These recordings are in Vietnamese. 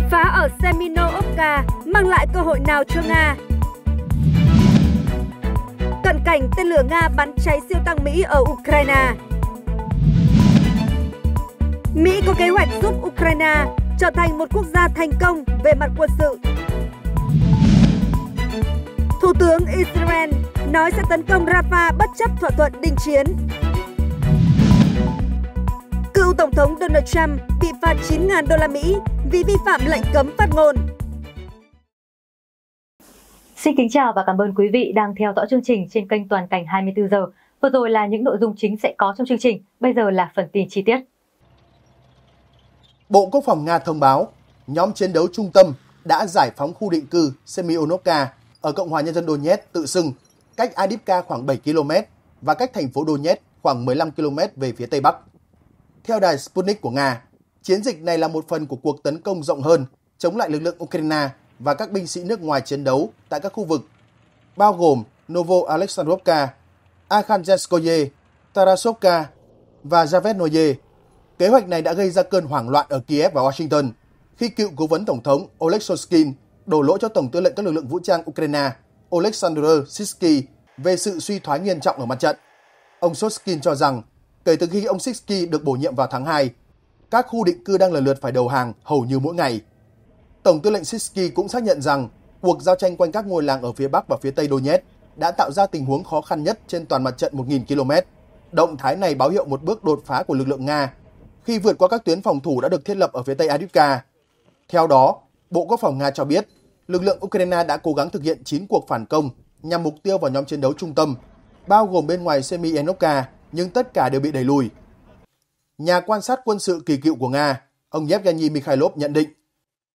Đột phá ở Semino-Opka mang lại cơ hội nào cho Nga? Cận cảnh tên lửa Nga bắn cháy siêu tăng Mỹ ở Ukraine. Mỹ có kế hoạch giúp Ukraine trở thành một quốc gia thành công về mặt quân sự. Thủ tướng Israel nói sẽ tấn công Rafah bất chấp thỏa thuận đình chiến. Cựu Tổng thống Donald Trump bị phạt 9.000 đô la Mỹ vì vi phạm lệnh cấm phát ngôn. Xin kính chào và cảm ơn quý vị đang theo dõi chương trình trên kênh Toàn cảnh 24 giờ. Vừa rồi là những nội dung chính sẽ có trong chương trình, bây giờ là phần tin chi tiết. Bộ Quốc phòng Nga thông báo, nhóm chiến đấu trung tâm đã giải phóng khu định cư Semionovka ở Cộng hòa Nhân dân Donetsk tự xưng, cách Adipka khoảng 7 km và cách thành phố Donetsk khoảng 15 km về phía tây bắc. Theo đài Sputnik của Nga, Chiến dịch này là một phần của cuộc tấn công rộng hơn chống lại lực lượng Ukraine và các binh sĩ nước ngoài chiến đấu tại các khu vực, bao gồm Novo Alexandrovka, Akhangelskoye, Tarasovka và Zavetnoye. Kế hoạch này đã gây ra cơn hoảng loạn ở Kiev và Washington khi cựu cố vấn Tổng thống Oleg Shoskin đổ lỗi cho Tổng tư lệnh các lực lượng vũ trang Ukraine Oleksandr Sisky về sự suy thoái nghiêm trọng ở mặt trận. Ông Shoskin cho rằng, kể từ khi ông Sisky được bổ nhiệm vào tháng 2, các khu định cư đang lần lượt phải đầu hàng hầu như mỗi ngày. Tổng tư lệnh Siski cũng xác nhận rằng cuộc giao tranh quanh các ngôi làng ở phía Bắc và phía Tây Donetsk đã tạo ra tình huống khó khăn nhất trên toàn mặt trận 1.000 km. Động thái này báo hiệu một bước đột phá của lực lượng Nga khi vượt qua các tuyến phòng thủ đã được thiết lập ở phía Tây Adivka. Theo đó, Bộ Quốc phòng Nga cho biết lực lượng Ukraine đã cố gắng thực hiện 9 cuộc phản công nhằm mục tiêu vào nhóm chiến đấu trung tâm, bao gồm bên ngoài Semienovka, nhưng tất cả đều bị đẩy lùi nhà quan sát quân sự kỳ cựu của Nga, ông Yevgeny Mikhailov nhận định,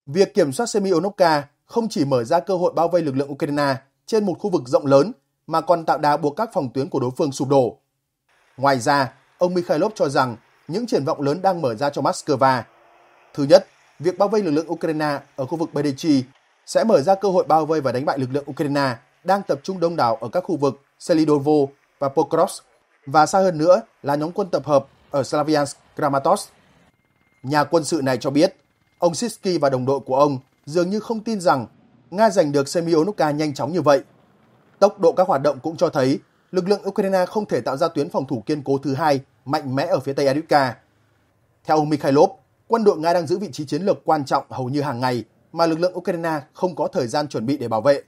việc kiểm soát Semyonovka không chỉ mở ra cơ hội bao vây lực lượng Ukraine trên một khu vực rộng lớn mà còn tạo đà buộc các phòng tuyến của đối phương sụp đổ. Ngoài ra, ông Mikhailov cho rằng những triển vọng lớn đang mở ra cho Moscow. Thứ nhất, việc bao vây lực lượng Ukraine ở khu vực Bedechi sẽ mở ra cơ hội bao vây và đánh bại lực lượng Ukraine đang tập trung đông đảo ở các khu vực Selidovo và Pokrovsk và xa hơn nữa là nhóm quân tập hợp ở Slaviansk Kramatorsk. Nhà quân sự này cho biết, ông Sisky và đồng đội của ông dường như không tin rằng Nga giành được Semyonovka nhanh chóng như vậy. Tốc độ các hoạt động cũng cho thấy lực lượng Ukraine không thể tạo ra tuyến phòng thủ kiên cố thứ hai mạnh mẽ ở phía tây Adivka. Theo ông Mikhailov, quân đội Nga đang giữ vị trí chiến lược quan trọng hầu như hàng ngày mà lực lượng Ukraine không có thời gian chuẩn bị để bảo vệ.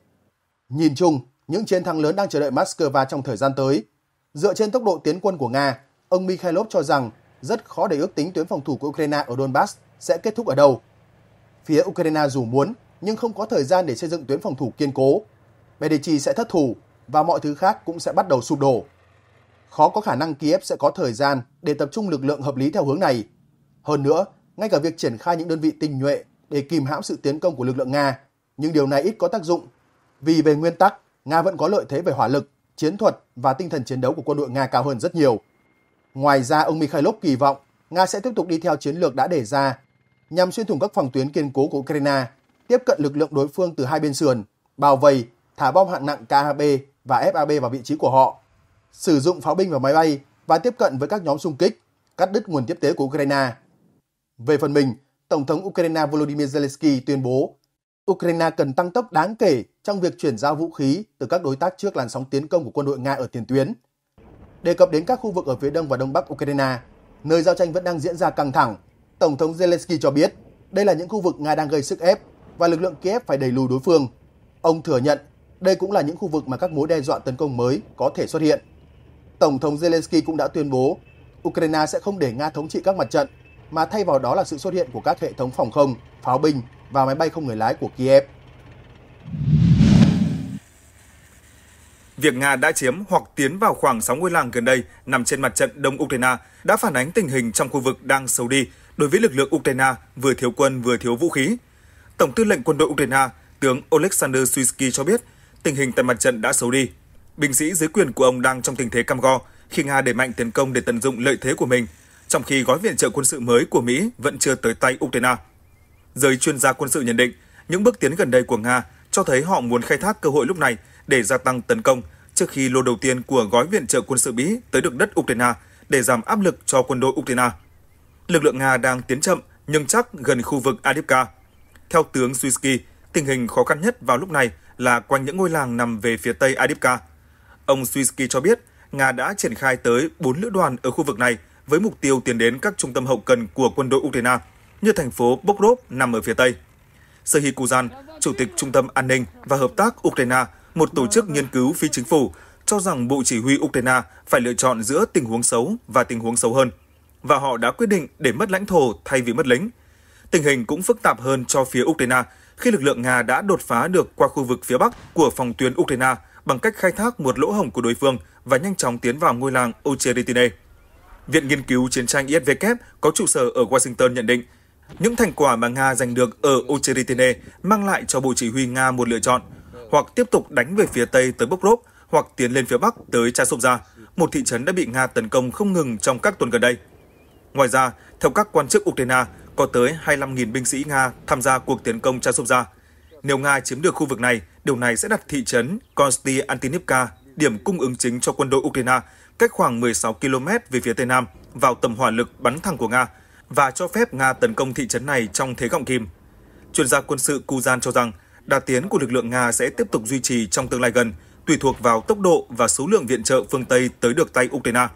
Nhìn chung, những chiến thắng lớn đang chờ đợi Moscow trong thời gian tới. Dựa trên tốc độ tiến quân của Nga, ông Mikhailov cho rằng rất khó để ước tính tuyến phòng thủ của Ukraine ở Donbass sẽ kết thúc ở đâu. Phía Ukraine dù muốn nhưng không có thời gian để xây dựng tuyến phòng thủ kiên cố. Medici sẽ thất thủ và mọi thứ khác cũng sẽ bắt đầu sụp đổ. Khó có khả năng Kiev sẽ có thời gian để tập trung lực lượng hợp lý theo hướng này. Hơn nữa, ngay cả việc triển khai những đơn vị tinh nhuệ để kìm hãm sự tiến công của lực lượng Nga, nhưng điều này ít có tác dụng vì về nguyên tắc, Nga vẫn có lợi thế về hỏa lực, chiến thuật và tinh thần chiến đấu của quân đội Nga cao hơn rất nhiều. Ngoài ra, ông Mikhailov kỳ vọng Nga sẽ tiếp tục đi theo chiến lược đã đề ra nhằm xuyên thủng các phòng tuyến kiên cố của Ukraine, tiếp cận lực lượng đối phương từ hai bên sườn, bao vây, thả bom hạng nặng KHB và FAB vào vị trí của họ, sử dụng pháo binh và máy bay và tiếp cận với các nhóm xung kích, cắt đứt nguồn tiếp tế của Ukraine. Về phần mình, Tổng thống Ukraine Volodymyr Zelensky tuyên bố Ukraine cần tăng tốc đáng kể trong việc chuyển giao vũ khí từ các đối tác trước làn sóng tiến công của quân đội Nga ở tiền tuyến – đề cập đến các khu vực ở phía đông và đông bắc Ukraine, nơi giao tranh vẫn đang diễn ra căng thẳng. Tổng thống Zelensky cho biết đây là những khu vực Nga đang gây sức ép và lực lượng Kiev phải đẩy lùi đối phương. Ông thừa nhận đây cũng là những khu vực mà các mối đe dọa tấn công mới có thể xuất hiện. Tổng thống Zelensky cũng đã tuyên bố Ukraine sẽ không để Nga thống trị các mặt trận, mà thay vào đó là sự xuất hiện của các hệ thống phòng không, pháo binh và máy bay không người lái của Kiev việc Nga đã chiếm hoặc tiến vào khoảng 6 ngôi làng gần đây nằm trên mặt trận Đông Ukraine đã phản ánh tình hình trong khu vực đang xấu đi đối với lực lượng Ukraine vừa thiếu quân vừa thiếu vũ khí. Tổng tư lệnh quân đội Ukraine, tướng Oleksandr Suisky cho biết, tình hình tại mặt trận đã xấu đi. Binh sĩ dưới quyền của ông đang trong tình thế cam go khi Nga đẩy mạnh tiến công để tận dụng lợi thế của mình, trong khi gói viện trợ quân sự mới của Mỹ vẫn chưa tới tay Ukraine. Giới chuyên gia quân sự nhận định, những bước tiến gần đây của Nga cho thấy họ muốn khai thác cơ hội lúc này để gia tăng tấn công trước khi lô đầu tiên của gói viện trợ quân sự Mỹ tới được đất Ukraine để giảm áp lực cho quân đội Ukraine. Lực lượng Nga đang tiến chậm nhưng chắc gần khu vực Adipka. Theo tướng Suisky, tình hình khó khăn nhất vào lúc này là quanh những ngôi làng nằm về phía tây Adipka. Ông Suisky cho biết, Nga đã triển khai tới 4 lữ đoàn ở khu vực này với mục tiêu tiến đến các trung tâm hậu cần của quân đội Ukraine, như thành phố Bokrov nằm ở phía tây. Serhiy Kuzan, Chủ tịch Trung tâm An ninh và Hợp tác Ukraine một tổ chức nghiên cứu phi chính phủ, cho rằng Bộ Chỉ huy Ukraine phải lựa chọn giữa tình huống xấu và tình huống xấu hơn. Và họ đã quyết định để mất lãnh thổ thay vì mất lính. Tình hình cũng phức tạp hơn cho phía Ukraine khi lực lượng Nga đã đột phá được qua khu vực phía bắc của phòng tuyến Ukraine bằng cách khai thác một lỗ hổng của đối phương và nhanh chóng tiến vào ngôi làng Ocheretine. Viện Nghiên cứu Chiến tranh ISW có trụ sở ở Washington nhận định, những thành quả mà Nga giành được ở Ocheretine mang lại cho Bộ Chỉ huy Nga một lựa chọn – hoặc tiếp tục đánh về phía Tây tới Bokrov hoặc tiến lên phía Bắc tới Chasovia, một thị trấn đã bị Nga tấn công không ngừng trong các tuần gần đây. Ngoài ra, theo các quan chức Ukraine, có tới 25.000 binh sĩ Nga tham gia cuộc tiến công Chasovia. Nếu Nga chiếm được khu vực này, điều này sẽ đặt thị trấn Konstantinivka, điểm cung ứng chính cho quân đội Ukraine, cách khoảng 16 km về phía Tây Nam, vào tầm hỏa lực bắn thẳng của Nga và cho phép Nga tấn công thị trấn này trong thế gọng kim. Chuyên gia quân sự Kuzan cho rằng đà tiến của lực lượng Nga sẽ tiếp tục duy trì trong tương lai gần, tùy thuộc vào tốc độ và số lượng viện trợ phương Tây tới được tay Ukraine.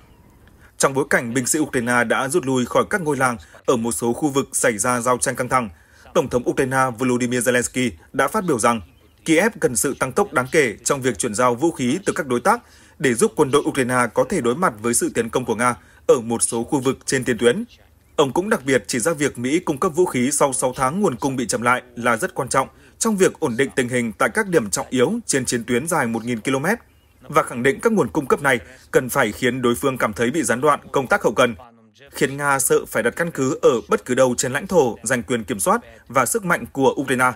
Trong bối cảnh binh sĩ Ukraine đã rút lui khỏi các ngôi làng ở một số khu vực xảy ra giao tranh căng thẳng, Tổng thống Ukraine Volodymyr Zelensky đã phát biểu rằng Kiev cần sự tăng tốc đáng kể trong việc chuyển giao vũ khí từ các đối tác để giúp quân đội Ukraine có thể đối mặt với sự tiến công của Nga ở một số khu vực trên tiền tuyến. Ông cũng đặc biệt chỉ ra việc Mỹ cung cấp vũ khí sau 6 tháng nguồn cung bị chậm lại là rất quan trọng trong việc ổn định tình hình tại các điểm trọng yếu trên chiến tuyến dài 1.000 km và khẳng định các nguồn cung cấp này cần phải khiến đối phương cảm thấy bị gián đoạn công tác hậu cần, khiến Nga sợ phải đặt căn cứ ở bất cứ đâu trên lãnh thổ giành quyền kiểm soát và sức mạnh của Ukraine.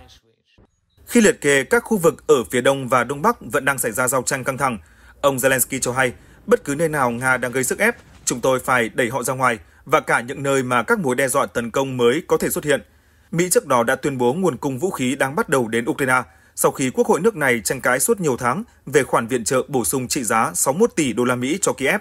Khi liệt kê các khu vực ở phía đông và đông bắc vẫn đang xảy ra giao tranh căng thẳng, ông Zelensky cho hay bất cứ nơi nào Nga đang gây sức ép, chúng tôi phải đẩy họ ra ngoài và cả những nơi mà các mối đe dọa tấn công mới có thể xuất hiện – Mỹ trước đó đã tuyên bố nguồn cung vũ khí đang bắt đầu đến Ukraine sau khi Quốc hội nước này tranh cãi suốt nhiều tháng về khoản viện trợ bổ sung trị giá 61 tỷ đô la Mỹ cho Kiev.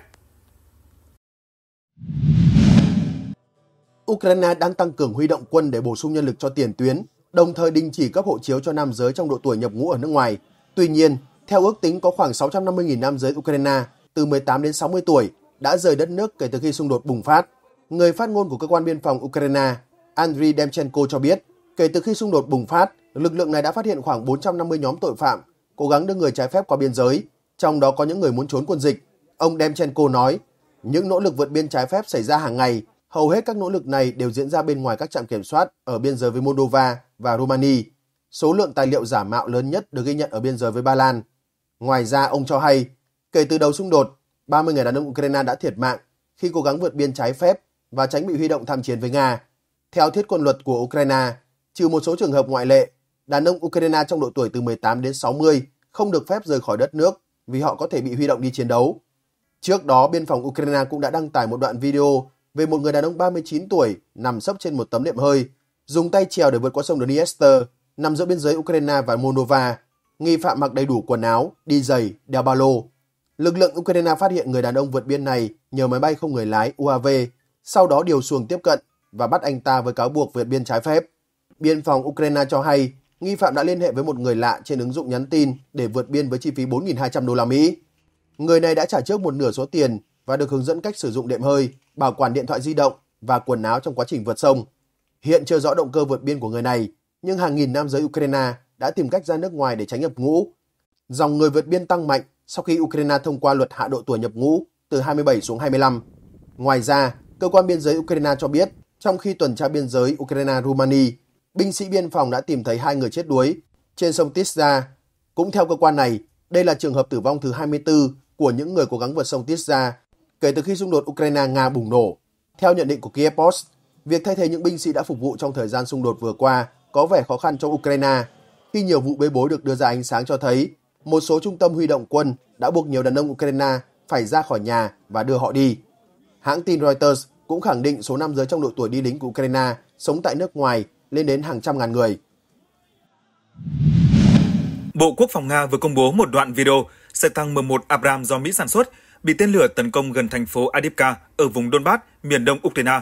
Ukraine đang tăng cường huy động quân để bổ sung nhân lực cho tiền tuyến, đồng thời đình chỉ cấp hộ chiếu cho nam giới trong độ tuổi nhập ngũ ở nước ngoài. Tuy nhiên, theo ước tính có khoảng 650.000 nam giới Ukraine từ 18 đến 60 tuổi đã rời đất nước kể từ khi xung đột bùng phát. Người phát ngôn của cơ quan biên phòng Ukraine Andriy Demchenko cho biết, kể từ khi xung đột bùng phát, lực lượng này đã phát hiện khoảng 450 nhóm tội phạm cố gắng đưa người trái phép qua biên giới, trong đó có những người muốn trốn quân dịch. Ông Demchenko nói, những nỗ lực vượt biên trái phép xảy ra hàng ngày, hầu hết các nỗ lực này đều diễn ra bên ngoài các trạm kiểm soát ở biên giới với Moldova và Romania. Số lượng tài liệu giả mạo lớn nhất được ghi nhận ở biên giới với Ba Lan. Ngoài ra, ông cho hay, kể từ đầu xung đột, 30 người đàn ông Ukraine đã thiệt mạng khi cố gắng vượt biên trái phép và tránh bị huy động tham chiến với Nga. Theo thiết quân luật của Ukraine, trừ một số trường hợp ngoại lệ, đàn ông Ukraine trong độ tuổi từ 18 đến 60 không được phép rời khỏi đất nước vì họ có thể bị huy động đi chiến đấu. Trước đó, biên phòng Ukraine cũng đã đăng tải một đoạn video về một người đàn ông 39 tuổi nằm sấp trên một tấm đệm hơi, dùng tay trèo để vượt qua sông Dniester, nằm giữa biên giới Ukraine và Moldova. Nghi phạm mặc đầy đủ quần áo, đi giày, đeo ba lô. Lực lượng Ukraine phát hiện người đàn ông vượt biên này nhờ máy bay không người lái UAV, sau đó điều xuồng tiếp cận và bắt anh ta với cáo buộc vượt biên trái phép. Biên phòng Ukraine cho hay nghi phạm đã liên hệ với một người lạ trên ứng dụng nhắn tin để vượt biên với chi phí 4.200 đô la Mỹ. Người này đã trả trước một nửa số tiền và được hướng dẫn cách sử dụng đệm hơi, bảo quản điện thoại di động và quần áo trong quá trình vượt sông. Hiện chưa rõ động cơ vượt biên của người này, nhưng hàng nghìn nam giới Ukraine đã tìm cách ra nước ngoài để tránh nhập ngũ. Dòng người vượt biên tăng mạnh sau khi Ukraine thông qua luật hạ độ tuổi nhập ngũ từ 27 xuống 25. Ngoài ra, cơ quan biên giới Ukraine cho biết trong khi tuần tra biên giới Ukraine-Rumani, binh sĩ biên phòng đã tìm thấy hai người chết đuối trên sông Tisza. Cũng theo cơ quan này, đây là trường hợp tử vong thứ 24 của những người cố gắng vượt sông Tisza kể từ khi xung đột Ukraine-Nga bùng nổ. Theo nhận định của Kiev Post, việc thay thế những binh sĩ đã phục vụ trong thời gian xung đột vừa qua có vẻ khó khăn cho Ukraine khi nhiều vụ bê bối được đưa ra ánh sáng cho thấy một số trung tâm huy động quân đã buộc nhiều đàn ông Ukraine phải ra khỏi nhà và đưa họ đi. Hãng tin Reuters cũng khẳng định số nam giới trong độ tuổi đi lính của Ukraine sống tại nước ngoài lên đến hàng trăm ngàn người. Bộ Quốc phòng Nga vừa công bố một đoạn video xe tăng M1 Abram do Mỹ sản xuất bị tên lửa tấn công gần thành phố adipka ở vùng Donbass, miền đông Ukraine.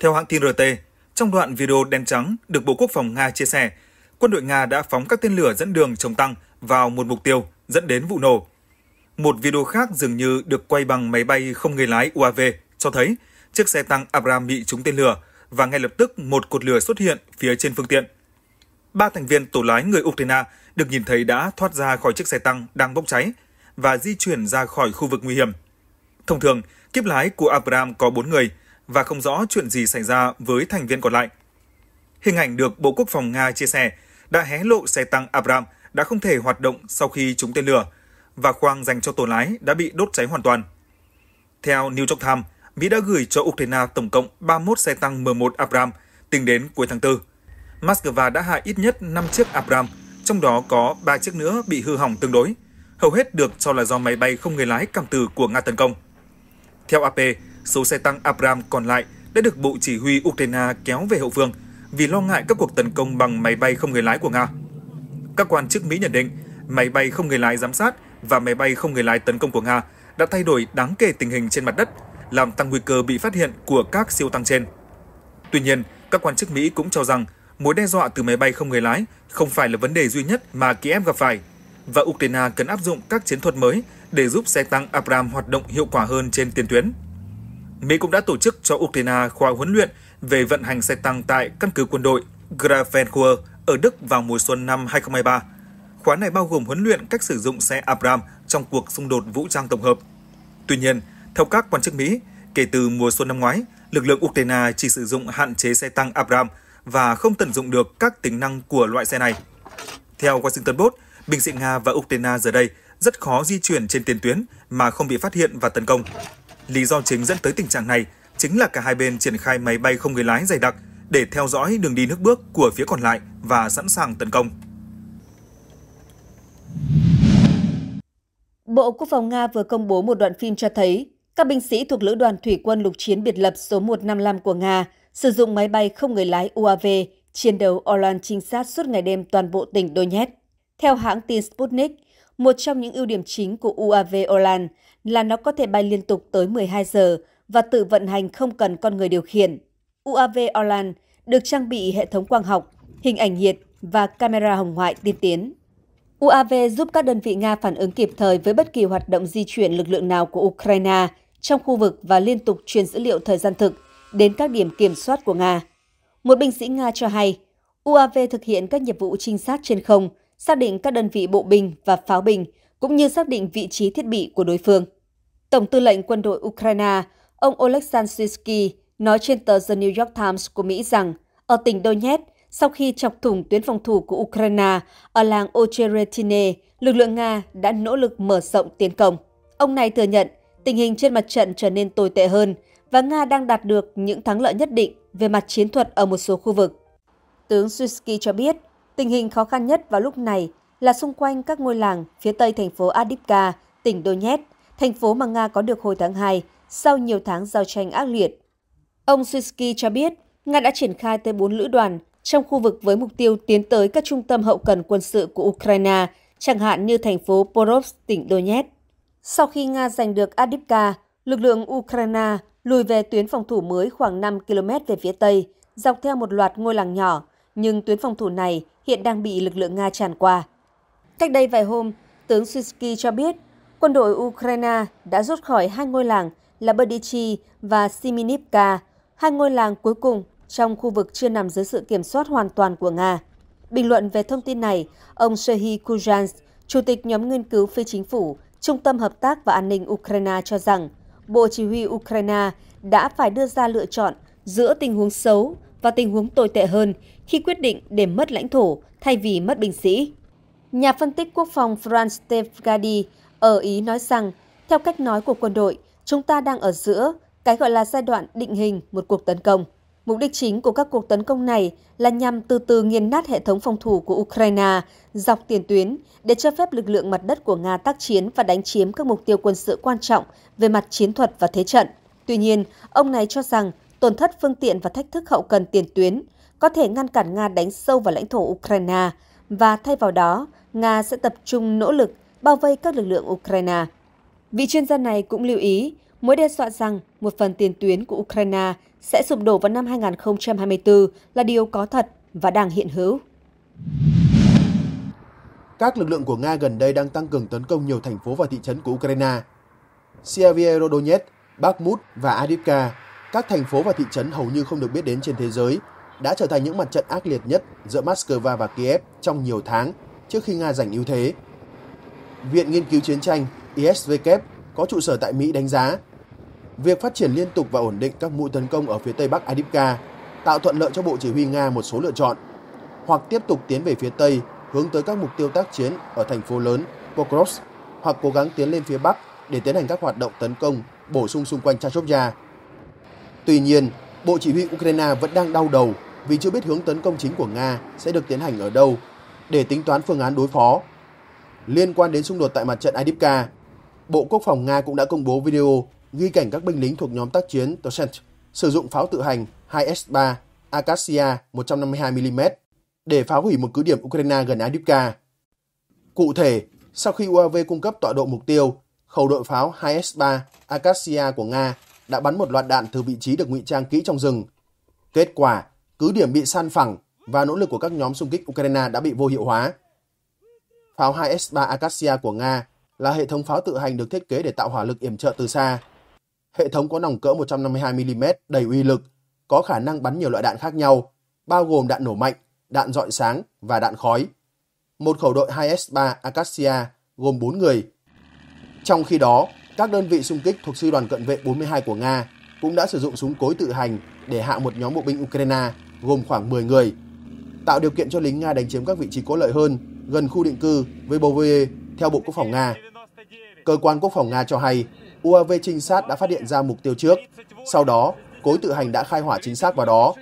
Theo hãng tin RT, trong đoạn video đen trắng được Bộ Quốc phòng Nga chia sẻ, quân đội Nga đã phóng các tên lửa dẫn đường chống tăng vào một mục tiêu dẫn đến vụ nổ. Một video khác dường như được quay bằng máy bay không người lái UAV cho thấy chiếc xe tăng Abram bị trúng tên lửa và ngay lập tức một cột lửa xuất hiện phía trên phương tiện. Ba thành viên tổ lái người Ukraine được nhìn thấy đã thoát ra khỏi chiếc xe tăng đang bốc cháy và di chuyển ra khỏi khu vực nguy hiểm. Thông thường, kiếp lái của Abram có 4 người và không rõ chuyện gì xảy ra với thành viên còn lại. Hình ảnh được Bộ Quốc phòng Nga chia sẻ đã hé lộ xe tăng Abram đã không thể hoạt động sau khi trúng tên lửa và khoang dành cho tổ lái đã bị đốt cháy hoàn toàn. Theo New York Times, Mỹ đã gửi cho Ukraine tổng cộng 31 xe tăng M1 Abram tính đến cuối tháng 4. Moscow đã hạ ít nhất 5 chiếc Abram, trong đó có 3 chiếc nữa bị hư hỏng tương đối, hầu hết được cho là do máy bay không người lái cảm tử của Nga tấn công. Theo AP, số xe tăng Abram còn lại đã được Bộ Chỉ huy Ukraine kéo về hậu phương vì lo ngại các cuộc tấn công bằng máy bay không người lái của Nga. Các quan chức Mỹ nhận định, máy bay không người lái giám sát và máy bay không người lái tấn công của Nga đã thay đổi đáng kể tình hình trên mặt đất làm tăng nguy cơ bị phát hiện của các siêu tăng trên. Tuy nhiên, các quan chức Mỹ cũng cho rằng mối đe dọa từ máy bay không người lái không phải là vấn đề duy nhất mà Kiev gặp phải, và Ukraine cần áp dụng các chiến thuật mới để giúp xe tăng Abram hoạt động hiệu quả hơn trên tiền tuyến. Mỹ cũng đã tổ chức cho Ukraine khóa huấn luyện về vận hành xe tăng tại căn cứ quân đội Grafenkur ở Đức vào mùa xuân năm 2023. Khóa này bao gồm huấn luyện cách sử dụng xe Abram trong cuộc xung đột vũ trang tổng hợp. Tuy nhiên, theo các quan chức Mỹ, kể từ mùa xuân năm ngoái, lực lượng Ukraine chỉ sử dụng hạn chế xe tăng Abram và không tận dụng được các tính năng của loại xe này. Theo Washington Post, binh sĩ Nga và Ukraine giờ đây rất khó di chuyển trên tiền tuyến mà không bị phát hiện và tấn công. Lý do chính dẫn tới tình trạng này chính là cả hai bên triển khai máy bay không người lái dày đặc để theo dõi đường đi nước bước của phía còn lại và sẵn sàng tấn công. Bộ Quốc phòng Nga vừa công bố một đoạn phim cho thấy các binh sĩ thuộc Lữ đoàn Thủy quân lục chiến biệt lập số 155 của Nga sử dụng máy bay không người lái UAV chiến đấu Orlan trinh sát suốt ngày đêm toàn bộ tỉnh Donetsk. Theo hãng tin Sputnik, một trong những ưu điểm chính của UAV Orlan là nó có thể bay liên tục tới 12 giờ và tự vận hành không cần con người điều khiển. UAV Orlan được trang bị hệ thống quang học, hình ảnh nhiệt và camera hồng ngoại tiên tiến. UAV giúp các đơn vị Nga phản ứng kịp thời với bất kỳ hoạt động di chuyển lực lượng nào của Ukraine – trong khu vực và liên tục truyền dữ liệu thời gian thực đến các điểm kiểm soát của Nga. Một binh sĩ Nga cho hay, UAV thực hiện các nhiệm vụ trinh sát trên không, xác định các đơn vị bộ binh và pháo binh, cũng như xác định vị trí thiết bị của đối phương. Tổng tư lệnh quân đội Ukraine, ông Oleksandr Sisky, nói trên tờ The New York Times của Mỹ rằng ở tỉnh Donetsk, sau khi chọc thủng tuyến phòng thủ của Ukraine ở làng Ocheretine, lực lượng Nga đã nỗ lực mở rộng tiến công. Ông này thừa nhận tình hình trên mặt trận trở nên tồi tệ hơn và Nga đang đạt được những thắng lợi nhất định về mặt chiến thuật ở một số khu vực. Tướng Suski cho biết, tình hình khó khăn nhất vào lúc này là xung quanh các ngôi làng phía tây thành phố Adipka, tỉnh Donetsk, thành phố mà Nga có được hồi tháng 2 sau nhiều tháng giao tranh ác liệt. Ông Suski cho biết, Nga đã triển khai tới 4 lữ đoàn trong khu vực với mục tiêu tiến tới các trung tâm hậu cần quân sự của Ukraine, chẳng hạn như thành phố Porovsk, tỉnh Donetsk. Sau khi Nga giành được Adipka, lực lượng Ukraine lùi về tuyến phòng thủ mới khoảng 5 km về phía Tây, dọc theo một loạt ngôi làng nhỏ, nhưng tuyến phòng thủ này hiện đang bị lực lượng Nga tràn qua. Cách đây vài hôm, tướng Sisky cho biết quân đội Ukraine đã rút khỏi hai ngôi làng là Berdichi và Siminivka, hai ngôi làng cuối cùng trong khu vực chưa nằm dưới sự kiểm soát hoàn toàn của Nga. Bình luận về thông tin này, ông Shehi Kujans, chủ tịch nhóm nghiên cứu phi chính phủ Trung tâm Hợp tác và An ninh Ukraine cho rằng Bộ Chỉ huy Ukraine đã phải đưa ra lựa chọn giữa tình huống xấu và tình huống tồi tệ hơn khi quyết định để mất lãnh thổ thay vì mất binh sĩ. Nhà phân tích quốc phòng Franz Tefgadi ở Ý nói rằng, theo cách nói của quân đội, chúng ta đang ở giữa cái gọi là giai đoạn định hình một cuộc tấn công. Mục đích chính của các cuộc tấn công này là nhằm từ từ nghiền nát hệ thống phòng thủ của Ukraine dọc tiền tuyến để cho phép lực lượng mặt đất của Nga tác chiến và đánh chiếm các mục tiêu quân sự quan trọng về mặt chiến thuật và thế trận. Tuy nhiên, ông này cho rằng tổn thất phương tiện và thách thức hậu cần tiền tuyến có thể ngăn cản Nga đánh sâu vào lãnh thổ Ukraine và thay vào đó, Nga sẽ tập trung nỗ lực bao vây các lực lượng Ukraine. Vị chuyên gia này cũng lưu ý, mối đe dọa rằng một phần tiền tuyến của Ukraine sẽ sụp đổ vào năm 2024 là điều có thật và đang hiện hữu. Các lực lượng của Nga gần đây đang tăng cường tấn công nhiều thành phố và thị trấn của Ukraine. Sievierodonetsk, Bakhmut và Adivka, các thành phố và thị trấn hầu như không được biết đến trên thế giới, đã trở thành những mặt trận ác liệt nhất giữa Moscow và Kiev trong nhiều tháng trước khi Nga giành ưu thế. Viện Nghiên cứu Chiến tranh ISVK e có trụ sở tại Mỹ đánh giá Việc phát triển liên tục và ổn định các mũi tấn công ở phía tây bắc Adipka tạo thuận lợi cho Bộ Chỉ huy Nga một số lựa chọn, hoặc tiếp tục tiến về phía tây hướng tới các mục tiêu tác chiến ở thành phố lớn Pokrovsk hoặc cố gắng tiến lên phía bắc để tiến hành các hoạt động tấn công bổ sung xung quanh Chashovya. Tuy nhiên, Bộ Chỉ huy Ukraine vẫn đang đau đầu vì chưa biết hướng tấn công chính của Nga sẽ được tiến hành ở đâu để tính toán phương án đối phó. Liên quan đến xung đột tại mặt trận Adipka, Bộ Quốc phòng Nga cũng đã công bố video ghi cảnh các binh lính thuộc nhóm tác chiến Toshent sử dụng pháo tự hành 2S3 Acacia 152mm để phá hủy một cứ điểm Ukraine gần Adivka. Cụ thể, sau khi UAV cung cấp tọa độ mục tiêu, khẩu đội pháo 2S3 Acacia của Nga đã bắn một loạt đạn từ vị trí được ngụy trang kỹ trong rừng. Kết quả, cứ điểm bị san phẳng và nỗ lực của các nhóm xung kích Ukraine đã bị vô hiệu hóa. Pháo 2S3 Acacia của Nga là hệ thống pháo tự hành được thiết kế để tạo hỏa lực yểm trợ từ xa. Hệ thống có nòng cỡ 152mm đầy uy lực, có khả năng bắn nhiều loại đạn khác nhau, bao gồm đạn nổ mạnh, đạn dọi sáng và đạn khói. Một khẩu đội 2S3 Acacia gồm 4 người. Trong khi đó, các đơn vị xung kích thuộc sư đoàn cận vệ 42 của Nga cũng đã sử dụng súng cối tự hành để hạ một nhóm bộ binh Ukraine gồm khoảng 10 người, tạo điều kiện cho lính Nga đánh chiếm các vị trí có lợi hơn gần khu định cư Vebovoye theo Bộ Quốc phòng Nga. Cơ quan Quốc phòng Nga cho hay UAV trinh sát đã phát hiện ra mục tiêu trước. Sau đó, cối tự hành đã khai hỏa chính xác vào đó.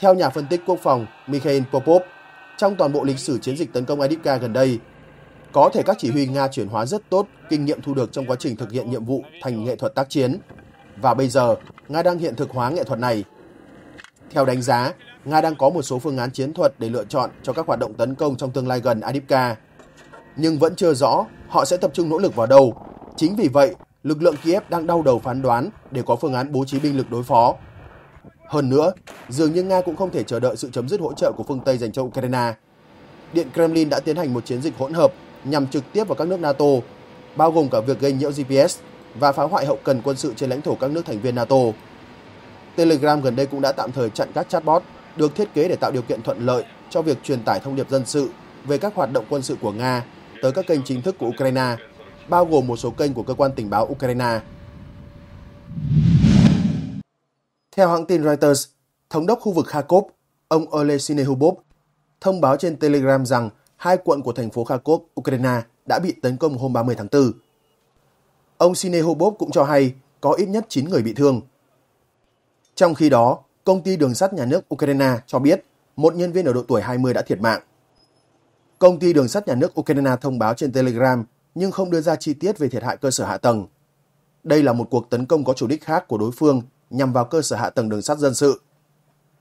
Theo nhà phân tích quốc phòng Mikhail Popov, trong toàn bộ lịch sử chiến dịch tấn công Adipka gần đây, có thể các chỉ huy Nga chuyển hóa rất tốt kinh nghiệm thu được trong quá trình thực hiện nhiệm vụ thành nghệ thuật tác chiến. Và bây giờ, Nga đang hiện thực hóa nghệ thuật này. Theo đánh giá, Nga đang có một số phương án chiến thuật để lựa chọn cho các hoạt động tấn công trong tương lai gần Adipka. Nhưng vẫn chưa rõ họ sẽ tập trung nỗ lực vào đâu Chính vì vậy, lực lượng Kiev đang đau đầu phán đoán để có phương án bố trí binh lực đối phó. Hơn nữa, dường như Nga cũng không thể chờ đợi sự chấm dứt hỗ trợ của phương Tây dành cho Ukraine. Điện Kremlin đã tiến hành một chiến dịch hỗn hợp nhằm trực tiếp vào các nước NATO, bao gồm cả việc gây nhiễu GPS và phá hoại hậu cần quân sự trên lãnh thổ các nước thành viên NATO. Telegram gần đây cũng đã tạm thời chặn các chatbot được thiết kế để tạo điều kiện thuận lợi cho việc truyền tải thông điệp dân sự về các hoạt động quân sự của Nga tới các kênh chính thức của Ukraine bao gồm một số kênh của cơ quan tình báo Ukraine. Theo hãng tin Reuters, Thống đốc khu vực Kharkov, ông Oleh Hubov, thông báo trên Telegram rằng hai quận của thành phố Kharkov, Ukraine đã bị tấn công hôm 30 tháng 4. Ông Sinehobov cũng cho hay có ít nhất 9 người bị thương. Trong khi đó, công ty đường sắt nhà nước Ukraine cho biết một nhân viên ở độ tuổi 20 đã thiệt mạng. Công ty đường sắt nhà nước Ukraine thông báo trên Telegram nhưng không đưa ra chi tiết về thiệt hại cơ sở hạ tầng. Đây là một cuộc tấn công có chủ đích khác của đối phương nhằm vào cơ sở hạ tầng đường sắt dân sự.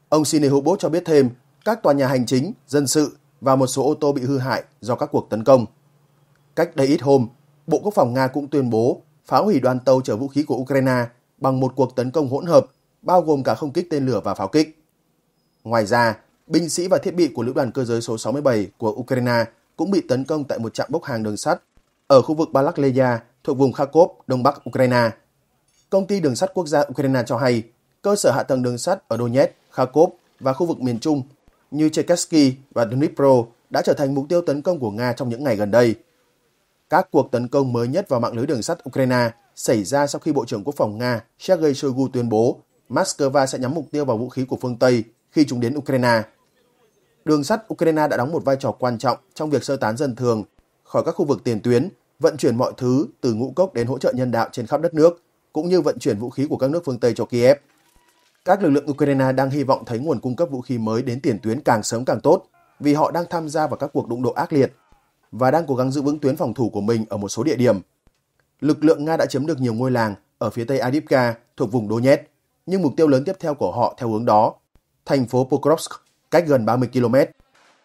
Ông Sine Hubot cho biết thêm các tòa nhà hành chính, dân sự và một số ô tô bị hư hại do các cuộc tấn công. Cách đây ít hôm, Bộ Quốc phòng Nga cũng tuyên bố phá hủy đoàn tàu chở vũ khí của Ukraine bằng một cuộc tấn công hỗn hợp, bao gồm cả không kích tên lửa và pháo kích. Ngoài ra, binh sĩ và thiết bị của Lữ đoàn Cơ giới số 67 của Ukraine cũng bị tấn công tại một trạm bốc hàng đường sắt ở khu vực Balakleya thuộc vùng Kharkov, đông bắc Ukraine. Công ty đường sắt quốc gia Ukraine cho hay cơ sở hạ tầng đường sắt ở Donetsk, Kharkov và khu vực miền Trung như Cherkasky và Dnipro đã trở thành mục tiêu tấn công của Nga trong những ngày gần đây. Các cuộc tấn công mới nhất vào mạng lưới đường sắt Ukraine xảy ra sau khi Bộ trưởng Quốc phòng Nga Sergei Shoigu tuyên bố Moscow sẽ nhắm mục tiêu vào vũ khí của phương Tây khi chúng đến Ukraine. Đường sắt Ukraine đã đóng một vai trò quan trọng trong việc sơ tán dân thường khỏi các khu vực tiền tuyến, vận chuyển mọi thứ từ ngũ cốc đến hỗ trợ nhân đạo trên khắp đất nước, cũng như vận chuyển vũ khí của các nước phương Tây cho Kiev. Các lực lượng Ukraine đang hy vọng thấy nguồn cung cấp vũ khí mới đến tiền tuyến càng sớm càng tốt, vì họ đang tham gia vào các cuộc đụng độ ác liệt và đang cố gắng giữ vững tuyến phòng thủ của mình ở một số địa điểm. Lực lượng Nga đã chiếm được nhiều ngôi làng ở phía tây Adipka thuộc vùng Donetsk, nhưng mục tiêu lớn tiếp theo của họ theo hướng đó, thành phố Pokrovsk, cách gần 30 km.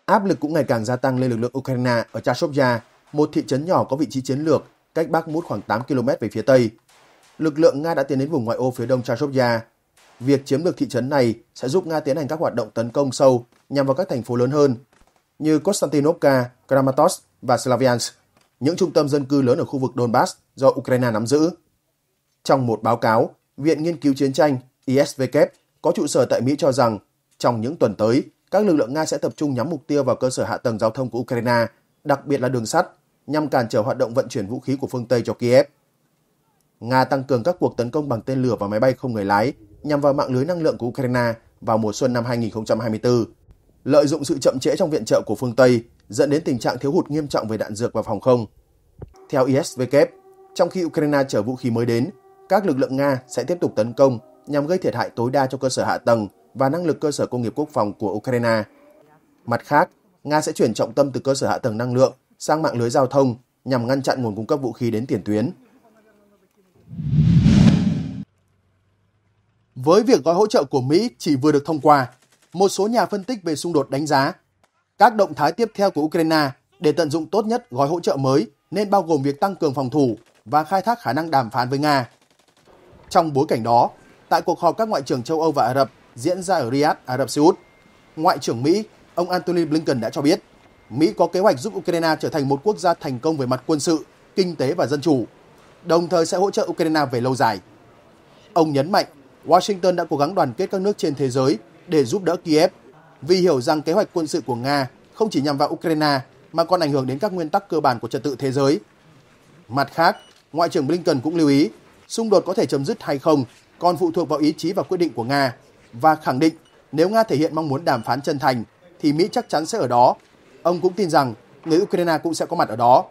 Áp lực cũng ngày càng gia tăng lên lực lượng Ukraine ở Chashovya một thị trấn nhỏ có vị trí chiến lược, cách Bắc Mút khoảng 8 km về phía Tây. Lực lượng Nga đã tiến đến vùng ngoại ô phía đông Chashovya. Việc chiếm được thị trấn này sẽ giúp Nga tiến hành các hoạt động tấn công sâu nhằm vào các thành phố lớn hơn như Konstantinovka, Kramatorsk và Slaviansk, những trung tâm dân cư lớn ở khu vực Donbass do Ukraine nắm giữ. Trong một báo cáo, Viện Nghiên cứu Chiến tranh ISVK có trụ sở tại Mỹ cho rằng trong những tuần tới, các lực lượng Nga sẽ tập trung nhắm mục tiêu vào cơ sở hạ tầng giao thông của Ukraine, đặc biệt là đường sắt, nhằm cản trở hoạt động vận chuyển vũ khí của phương Tây cho Kiev. Nga tăng cường các cuộc tấn công bằng tên lửa và máy bay không người lái nhằm vào mạng lưới năng lượng của Ukraine vào mùa xuân năm 2024, lợi dụng sự chậm trễ trong viện trợ của phương Tây dẫn đến tình trạng thiếu hụt nghiêm trọng về đạn dược và phòng không. Theo ISVK, trong khi Ukraine chở vũ khí mới đến, các lực lượng Nga sẽ tiếp tục tấn công nhằm gây thiệt hại tối đa cho cơ sở hạ tầng và năng lực cơ sở công nghiệp quốc phòng của Ukraine. Mặt khác, Nga sẽ chuyển trọng tâm từ cơ sở hạ tầng năng lượng sang mạng lưới giao thông nhằm ngăn chặn nguồn cung cấp vũ khí đến tiền tuyến. Với việc gói hỗ trợ của Mỹ chỉ vừa được thông qua, một số nhà phân tích về xung đột đánh giá các động thái tiếp theo của Ukraine để tận dụng tốt nhất gói hỗ trợ mới nên bao gồm việc tăng cường phòng thủ và khai thác khả năng đàm phán với Nga. Trong bối cảnh đó, tại cuộc họp các ngoại trưởng châu Âu và Ả Rập diễn ra ở Riyadh, Ả Rập Xê Út, Ngoại trưởng Mỹ, ông Antony Blinken đã cho biết Mỹ có kế hoạch giúp Ukraine trở thành một quốc gia thành công về mặt quân sự, kinh tế và dân chủ, đồng thời sẽ hỗ trợ Ukraine về lâu dài. Ông nhấn mạnh, Washington đã cố gắng đoàn kết các nước trên thế giới để giúp đỡ Kiev vì hiểu rằng kế hoạch quân sự của Nga không chỉ nhằm vào Ukraine mà còn ảnh hưởng đến các nguyên tắc cơ bản của trật tự thế giới. Mặt khác, Ngoại trưởng Blinken cũng lưu ý, xung đột có thể chấm dứt hay không còn phụ thuộc vào ý chí và quyết định của Nga và khẳng định nếu Nga thể hiện mong muốn đàm phán chân thành thì Mỹ chắc chắn sẽ ở đó Ông cũng tin rằng người Ukraine cũng sẽ có mặt ở đó.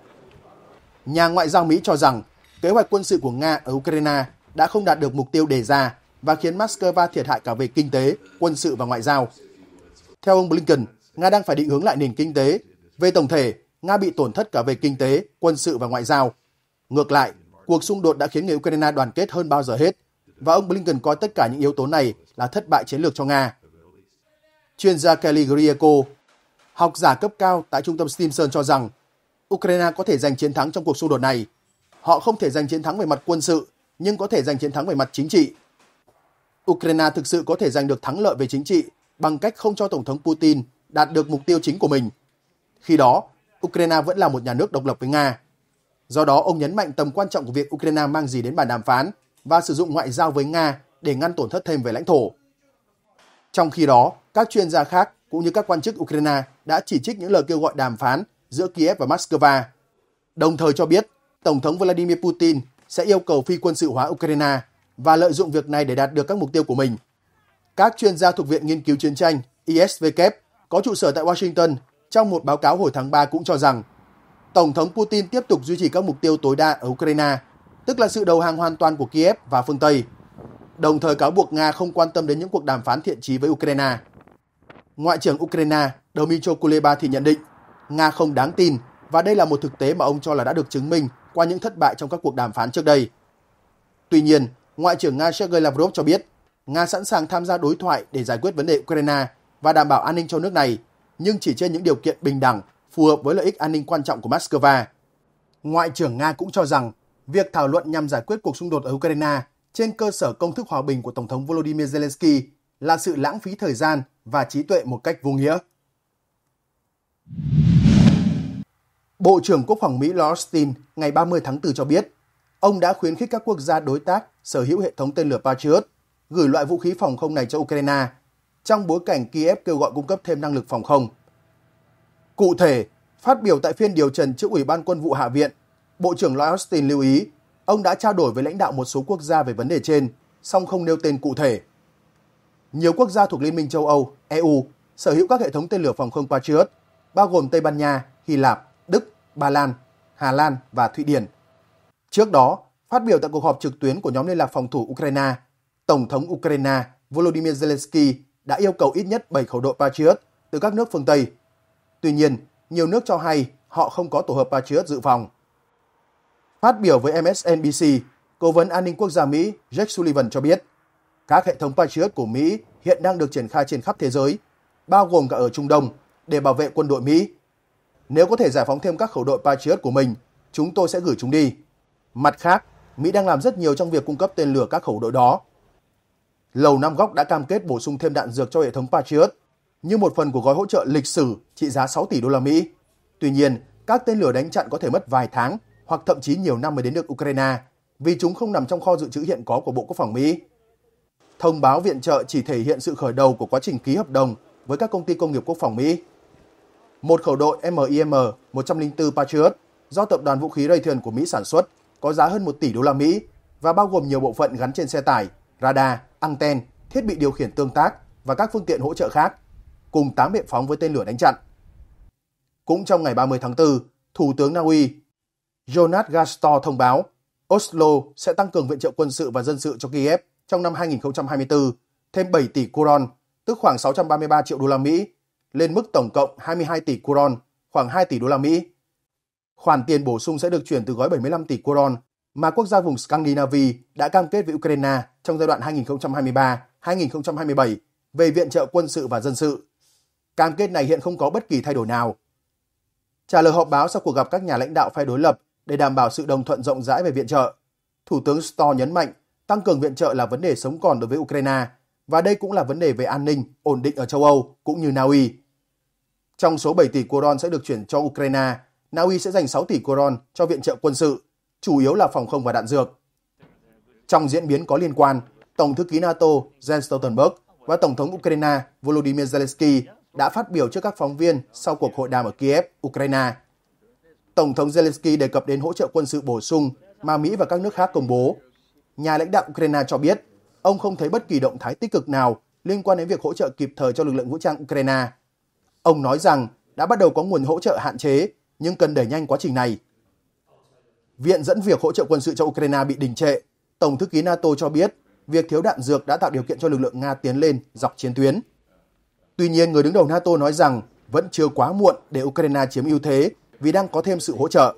Nhà ngoại giao Mỹ cho rằng kế hoạch quân sự của Nga ở Ukraine đã không đạt được mục tiêu đề ra và khiến Moscow thiệt hại cả về kinh tế, quân sự và ngoại giao. Theo ông Blinken, Nga đang phải định hướng lại nền kinh tế. Về tổng thể, Nga bị tổn thất cả về kinh tế, quân sự và ngoại giao. Ngược lại, cuộc xung đột đã khiến người Ukraine đoàn kết hơn bao giờ hết, và ông Blinken coi tất cả những yếu tố này là thất bại chiến lược cho Nga. Chuyên gia Kelly Grieco học giả cấp cao tại trung tâm Stimson cho rằng Ukraine có thể giành chiến thắng trong cuộc xung đột này. Họ không thể giành chiến thắng về mặt quân sự, nhưng có thể giành chiến thắng về mặt chính trị. Ukraine thực sự có thể giành được thắng lợi về chính trị bằng cách không cho Tổng thống Putin đạt được mục tiêu chính của mình. Khi đó, Ukraine vẫn là một nhà nước độc lập với Nga. Do đó, ông nhấn mạnh tầm quan trọng của việc Ukraine mang gì đến bàn đàm phán và sử dụng ngoại giao với Nga để ngăn tổn thất thêm về lãnh thổ. Trong khi đó, các chuyên gia khác cũng như các quan chức Ukraine đã chỉ trích những lời kêu gọi đàm phán giữa Kiev và Moscow, đồng thời cho biết Tổng thống Vladimir Putin sẽ yêu cầu phi quân sự hóa Ukraine và lợi dụng việc này để đạt được các mục tiêu của mình. Các chuyên gia thuộc Viện Nghiên cứu Chiến tranh ISVK có trụ sở tại Washington trong một báo cáo hồi tháng 3 cũng cho rằng Tổng thống Putin tiếp tục duy trì các mục tiêu tối đa ở Ukraine, tức là sự đầu hàng hoàn toàn của Kiev và phương Tây, đồng thời cáo buộc Nga không quan tâm đến những cuộc đàm phán thiện trí với Ukraine. Ngoại trưởng Ukraine Dmytro Kuleba thì nhận định Nga không đáng tin và đây là một thực tế mà ông cho là đã được chứng minh qua những thất bại trong các cuộc đàm phán trước đây. Tuy nhiên, Ngoại trưởng Nga Sergei Lavrov cho biết Nga sẵn sàng tham gia đối thoại để giải quyết vấn đề Ukraine và đảm bảo an ninh cho nước này, nhưng chỉ trên những điều kiện bình đẳng phù hợp với lợi ích an ninh quan trọng của Moscow. Ngoại trưởng Nga cũng cho rằng việc thảo luận nhằm giải quyết cuộc xung đột ở Ukraine trên cơ sở công thức hòa bình của Tổng thống Volodymyr Zelensky là sự lãng phí thời gian và trí tuệ một cách vô nghĩa. Bộ trưởng Quốc phòng Mỹ Lloyd Austin ngày 30 tháng 4 cho biết, ông đã khuyến khích các quốc gia đối tác sở hữu hệ thống tên lửa Patriot gửi loại vũ khí phòng không này cho Ukraine trong bối cảnh Kiev kêu gọi cung cấp thêm năng lực phòng không. Cụ thể, phát biểu tại phiên điều trần trước Ủy ban Quân vụ Hạ viện, Bộ trưởng Lloyd Austin lưu ý ông đã trao đổi với lãnh đạo một số quốc gia về vấn đề trên, song không nêu tên cụ thể. Nhiều quốc gia thuộc Liên minh châu Âu, EU sở hữu các hệ thống tên lửa phòng không Patriot, bao gồm Tây Ban Nha, Hy Lạp, Đức, Ba Lan, Hà Lan và Thụy Điển. Trước đó, phát biểu tại cuộc họp trực tuyến của nhóm liên lạc phòng thủ Ukraine, Tổng thống Ukraine Volodymyr Zelensky đã yêu cầu ít nhất 7 khẩu đội Patriot từ các nước phương Tây. Tuy nhiên, nhiều nước cho hay họ không có tổ hợp Patriot dự phòng. Phát biểu với MSNBC, Cố vấn an ninh quốc gia Mỹ Jake Sullivan cho biết, các hệ thống Patriot của Mỹ hiện đang được triển khai trên khắp thế giới, bao gồm cả ở Trung Đông, để bảo vệ quân đội Mỹ. Nếu có thể giải phóng thêm các khẩu đội Patriot của mình, chúng tôi sẽ gửi chúng đi. Mặt khác, Mỹ đang làm rất nhiều trong việc cung cấp tên lửa các khẩu đội đó. Lầu Năm Góc đã cam kết bổ sung thêm đạn dược cho hệ thống Patriot như một phần của gói hỗ trợ lịch sử trị giá 6 tỷ đô la Mỹ. Tuy nhiên, các tên lửa đánh chặn có thể mất vài tháng hoặc thậm chí nhiều năm mới đến được Ukraine vì chúng không nằm trong kho dự trữ hiện có của Bộ Quốc phòng Mỹ. Thông báo viện trợ chỉ thể hiện sự khởi đầu của quá trình ký hợp đồng với các công ty công nghiệp quốc phòng Mỹ. Một khẩu đội MIM 104 Patriot do tập đoàn vũ khí Raytheon của Mỹ sản xuất có giá hơn 1 tỷ đô la Mỹ và bao gồm nhiều bộ phận gắn trên xe tải, radar, anten, thiết bị điều khiển tương tác và các phương tiện hỗ trợ khác, cùng 8 bệ phóng với tên lửa đánh chặn. Cũng trong ngày 30 tháng 4, Thủ tướng Na Uy Jonas Gastor thông báo Oslo sẽ tăng cường viện trợ quân sự và dân sự cho Kiev trong năm 2024 thêm 7 tỷ kuron, tức khoảng 633 triệu đô la Mỹ, lên mức tổng cộng 22 tỷ kuron, khoảng 2 tỷ đô la Mỹ. Khoản tiền bổ sung sẽ được chuyển từ gói 75 tỷ kuron mà quốc gia vùng Scandinavia đã cam kết với Ukraine trong giai đoạn 2023-2027 về viện trợ quân sự và dân sự. Cam kết này hiện không có bất kỳ thay đổi nào. Trả lời họp báo sau cuộc gặp các nhà lãnh đạo phe đối lập để đảm bảo sự đồng thuận rộng rãi về viện trợ, Thủ tướng Stor nhấn mạnh tăng cường viện trợ là vấn đề sống còn đối với Ukraine và đây cũng là vấn đề về an ninh, ổn định ở châu Âu cũng như Na Uy. Trong số 7 tỷ koron sẽ được chuyển cho Ukraine, Na Uy sẽ dành 6 tỷ koron cho viện trợ quân sự, chủ yếu là phòng không và đạn dược. Trong diễn biến có liên quan, Tổng thư ký NATO Jens Stoltenberg và Tổng thống Ukraine Volodymyr Zelensky đã phát biểu trước các phóng viên sau cuộc hội đàm ở Kiev, Ukraine. Tổng thống Zelensky đề cập đến hỗ trợ quân sự bổ sung mà Mỹ và các nước khác công bố nhà lãnh đạo Ukraine cho biết ông không thấy bất kỳ động thái tích cực nào liên quan đến việc hỗ trợ kịp thời cho lực lượng vũ trang Ukraine. Ông nói rằng đã bắt đầu có nguồn hỗ trợ hạn chế nhưng cần đẩy nhanh quá trình này. Viện dẫn việc hỗ trợ quân sự cho Ukraine bị đình trệ. Tổng thư ký NATO cho biết việc thiếu đạn dược đã tạo điều kiện cho lực lượng Nga tiến lên dọc chiến tuyến. Tuy nhiên, người đứng đầu NATO nói rằng vẫn chưa quá muộn để Ukraine chiếm ưu thế vì đang có thêm sự hỗ trợ.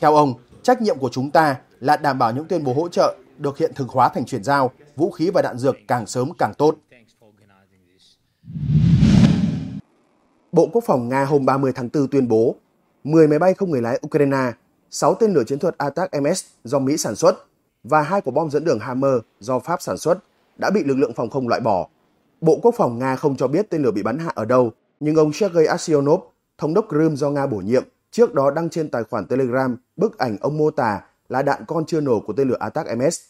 Theo ông, trách nhiệm của chúng ta là đảm bảo những tuyên bố hỗ trợ được hiện thực hóa thành chuyển giao, vũ khí và đạn dược càng sớm càng tốt. Bộ Quốc phòng Nga hôm 30 tháng 4 tuyên bố 10 máy bay không người lái Ukraine, 6 tên lửa chiến thuật ATAC-MS do Mỹ sản xuất và hai quả bom dẫn đường Hammer do Pháp sản xuất đã bị lực lượng phòng không loại bỏ. Bộ Quốc phòng Nga không cho biết tên lửa bị bắn hạ ở đâu, nhưng ông Sergei Aksyonov, thống đốc Crimea do Nga bổ nhiệm, trước đó đăng trên tài khoản Telegram bức ảnh ông mô tả là đạn con chưa nổ của tên lửa Attack MS.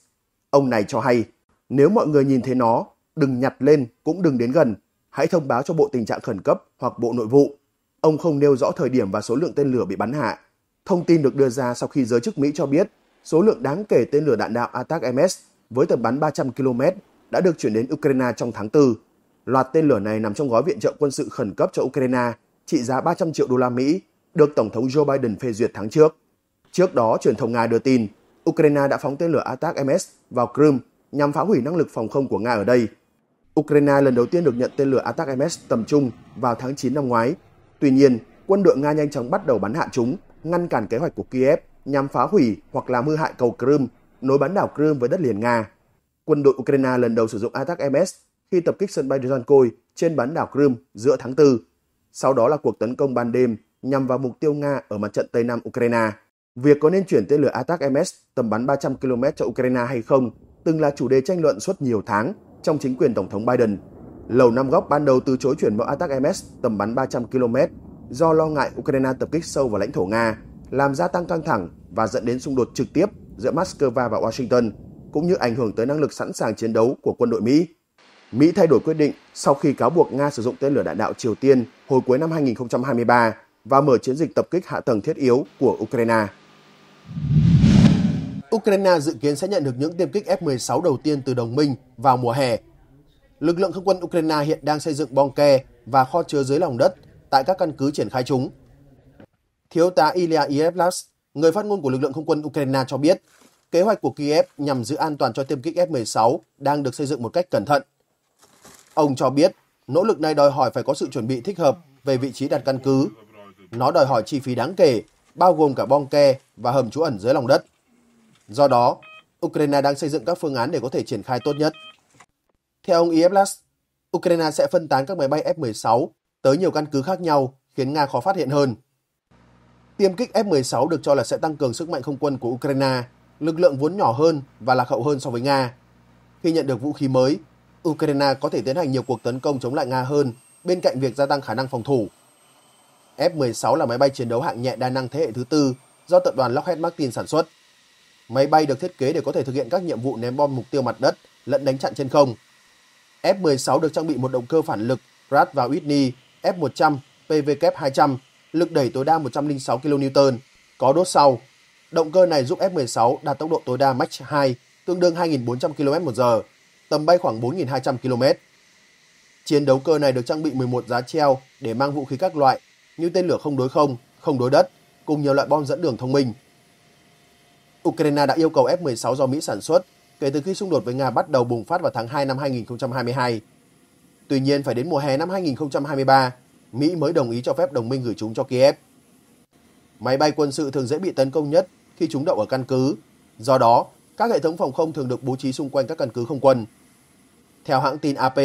Ông này cho hay, nếu mọi người nhìn thấy nó, đừng nhặt lên cũng đừng đến gần, hãy thông báo cho Bộ Tình trạng Khẩn cấp hoặc Bộ Nội vụ. Ông không nêu rõ thời điểm và số lượng tên lửa bị bắn hạ. Thông tin được đưa ra sau khi giới chức Mỹ cho biết số lượng đáng kể tên lửa đạn đạo Attack MS với tầm bắn 300 km đã được chuyển đến Ukraine trong tháng 4. Loạt tên lửa này nằm trong gói viện trợ quân sự khẩn cấp cho Ukraine trị giá 300 triệu đô la Mỹ, được Tổng thống Joe Biden phê duyệt tháng trước. Trước đó, truyền thông Nga đưa tin Ukraine đã phóng tên lửa Atak-MS vào Crimea nhằm phá hủy năng lực phòng không của Nga ở đây. Ukraine lần đầu tiên được nhận tên lửa Atak-MS tầm trung vào tháng 9 năm ngoái. Tuy nhiên, quân đội Nga nhanh chóng bắt đầu bắn hạ chúng, ngăn cản kế hoạch của Kiev nhằm phá hủy hoặc làm hư hại cầu Crimea, nối bán đảo Crimea với đất liền Nga. Quân đội Ukraine lần đầu sử dụng Atak-MS khi tập kích sân bay Dzhankoy trên bán đảo Crimea giữa tháng 4. Sau đó là cuộc tấn công ban đêm nhằm vào mục tiêu Nga ở mặt trận Tây Nam Ukraine. Việc có nên chuyển tên lửa Atak MS tầm bắn 300 km cho Ukraine hay không từng là chủ đề tranh luận suốt nhiều tháng trong chính quyền Tổng thống Biden. Lầu Năm Góc ban đầu từ chối chuyển mẫu Atak MS tầm bắn 300 km do lo ngại Ukraine tập kích sâu vào lãnh thổ Nga, làm gia tăng căng thẳng và dẫn đến xung đột trực tiếp giữa Moscow và Washington, cũng như ảnh hưởng tới năng lực sẵn sàng chiến đấu của quân đội Mỹ. Mỹ thay đổi quyết định sau khi cáo buộc Nga sử dụng tên lửa đạn đạo Triều Tiên hồi cuối năm 2023 và mở chiến dịch tập kích hạ tầng thiết yếu của Ukraine. Ukraine dự kiến sẽ nhận được những tiêm kích F-16 đầu tiên từ đồng minh vào mùa hè. Lực lượng không quân Ukraine hiện đang xây dựng bong ke và kho chứa dưới lòng đất tại các căn cứ triển khai chúng. Thiếu tá Ilya Ievlas, người phát ngôn của lực lượng không quân Ukraine cho biết, kế hoạch của Kiev nhằm giữ an toàn cho tiêm kích F-16 đang được xây dựng một cách cẩn thận. Ông cho biết, nỗ lực này đòi hỏi phải có sự chuẩn bị thích hợp về vị trí đặt căn cứ. Nó đòi hỏi chi phí đáng kể bao gồm cả bong ke và hầm trú ẩn dưới lòng đất. Do đó, Ukraine đang xây dựng các phương án để có thể triển khai tốt nhất. Theo ông Ieblas, Ukraine sẽ phân tán các máy bay F-16 tới nhiều căn cứ khác nhau khiến Nga khó phát hiện hơn. Tiêm kích F-16 được cho là sẽ tăng cường sức mạnh không quân của Ukraine, lực lượng vốn nhỏ hơn và lạc hậu hơn so với Nga. Khi nhận được vũ khí mới, Ukraine có thể tiến hành nhiều cuộc tấn công chống lại Nga hơn bên cạnh việc gia tăng khả năng phòng thủ. F-16 là máy bay chiến đấu hạng nhẹ đa năng thế hệ thứ tư do tập đoàn Lockheed Martin sản xuất. Máy bay được thiết kế để có thể thực hiện các nhiệm vụ ném bom mục tiêu mặt đất lẫn đánh chặn trên không. F-16 được trang bị một động cơ phản lực Pratt và Whitney F-100 PVK-200, lực đẩy tối đa 106 kN, có đốt sau. Động cơ này giúp F-16 đạt tốc độ tối đa Mach 2, tương đương 2.400 km/h, tầm bay khoảng 4.200 km. Chiến đấu cơ này được trang bị 11 giá treo để mang vũ khí các loại như tên lửa không đối không, không đối đất, cùng nhiều loại bom dẫn đường thông minh. Ukraine đã yêu cầu F-16 do Mỹ sản xuất kể từ khi xung đột với Nga bắt đầu bùng phát vào tháng 2 năm 2022. Tuy nhiên, phải đến mùa hè năm 2023, Mỹ mới đồng ý cho phép đồng minh gửi chúng cho Kiev. Máy bay quân sự thường dễ bị tấn công nhất khi chúng đậu ở căn cứ. Do đó, các hệ thống phòng không thường được bố trí xung quanh các căn cứ không quân. Theo hãng tin AP,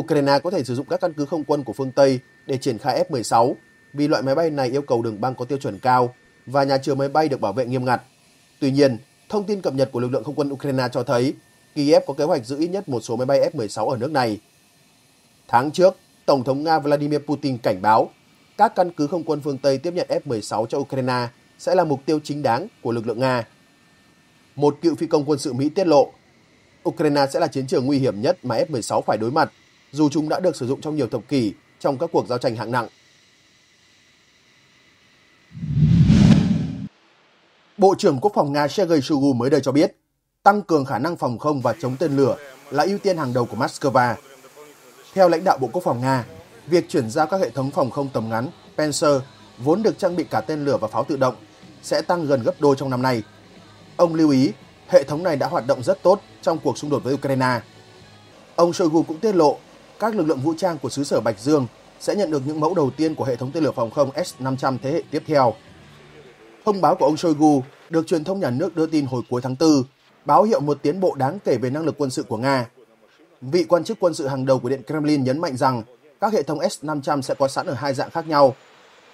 Ukraine có thể sử dụng các căn cứ không quân của phương Tây để triển khai F-16 vì loại máy bay này yêu cầu đường băng có tiêu chuẩn cao và nhà chứa máy bay được bảo vệ nghiêm ngặt. Tuy nhiên, thông tin cập nhật của lực lượng không quân Ukraine cho thấy Kiev có kế hoạch giữ ít nhất một số máy bay F-16 ở nước này. Tháng trước, Tổng thống Nga Vladimir Putin cảnh báo các căn cứ không quân phương Tây tiếp nhận F-16 cho Ukraine sẽ là mục tiêu chính đáng của lực lượng Nga. Một cựu phi công quân sự Mỹ tiết lộ, Ukraine sẽ là chiến trường nguy hiểm nhất mà F-16 phải đối mặt, dù chúng đã được sử dụng trong nhiều thập kỷ trong các cuộc giao tranh hạng nặng. Bộ trưởng Quốc phòng Nga Sergei Shoigu mới đây cho biết, tăng cường khả năng phòng không và chống tên lửa là ưu tiên hàng đầu của Moscow. Theo lãnh đạo Bộ Quốc phòng Nga, việc chuyển giao các hệ thống phòng không tầm ngắn Panzer vốn được trang bị cả tên lửa và pháo tự động sẽ tăng gần gấp đôi trong năm nay. Ông lưu ý, hệ thống này đã hoạt động rất tốt trong cuộc xung đột với Ukraine. Ông Shoigu cũng tiết lộ các lực lượng vũ trang của xứ sở Bạch Dương sẽ nhận được những mẫu đầu tiên của hệ thống tên lửa phòng không S-500 thế hệ tiếp theo. Thông báo của ông Shoigu được truyền thông nhà nước đưa tin hồi cuối tháng 4, báo hiệu một tiến bộ đáng kể về năng lực quân sự của Nga. Vị quan chức quân sự hàng đầu của Điện Kremlin nhấn mạnh rằng các hệ thống S-500 sẽ có sẵn ở hai dạng khác nhau,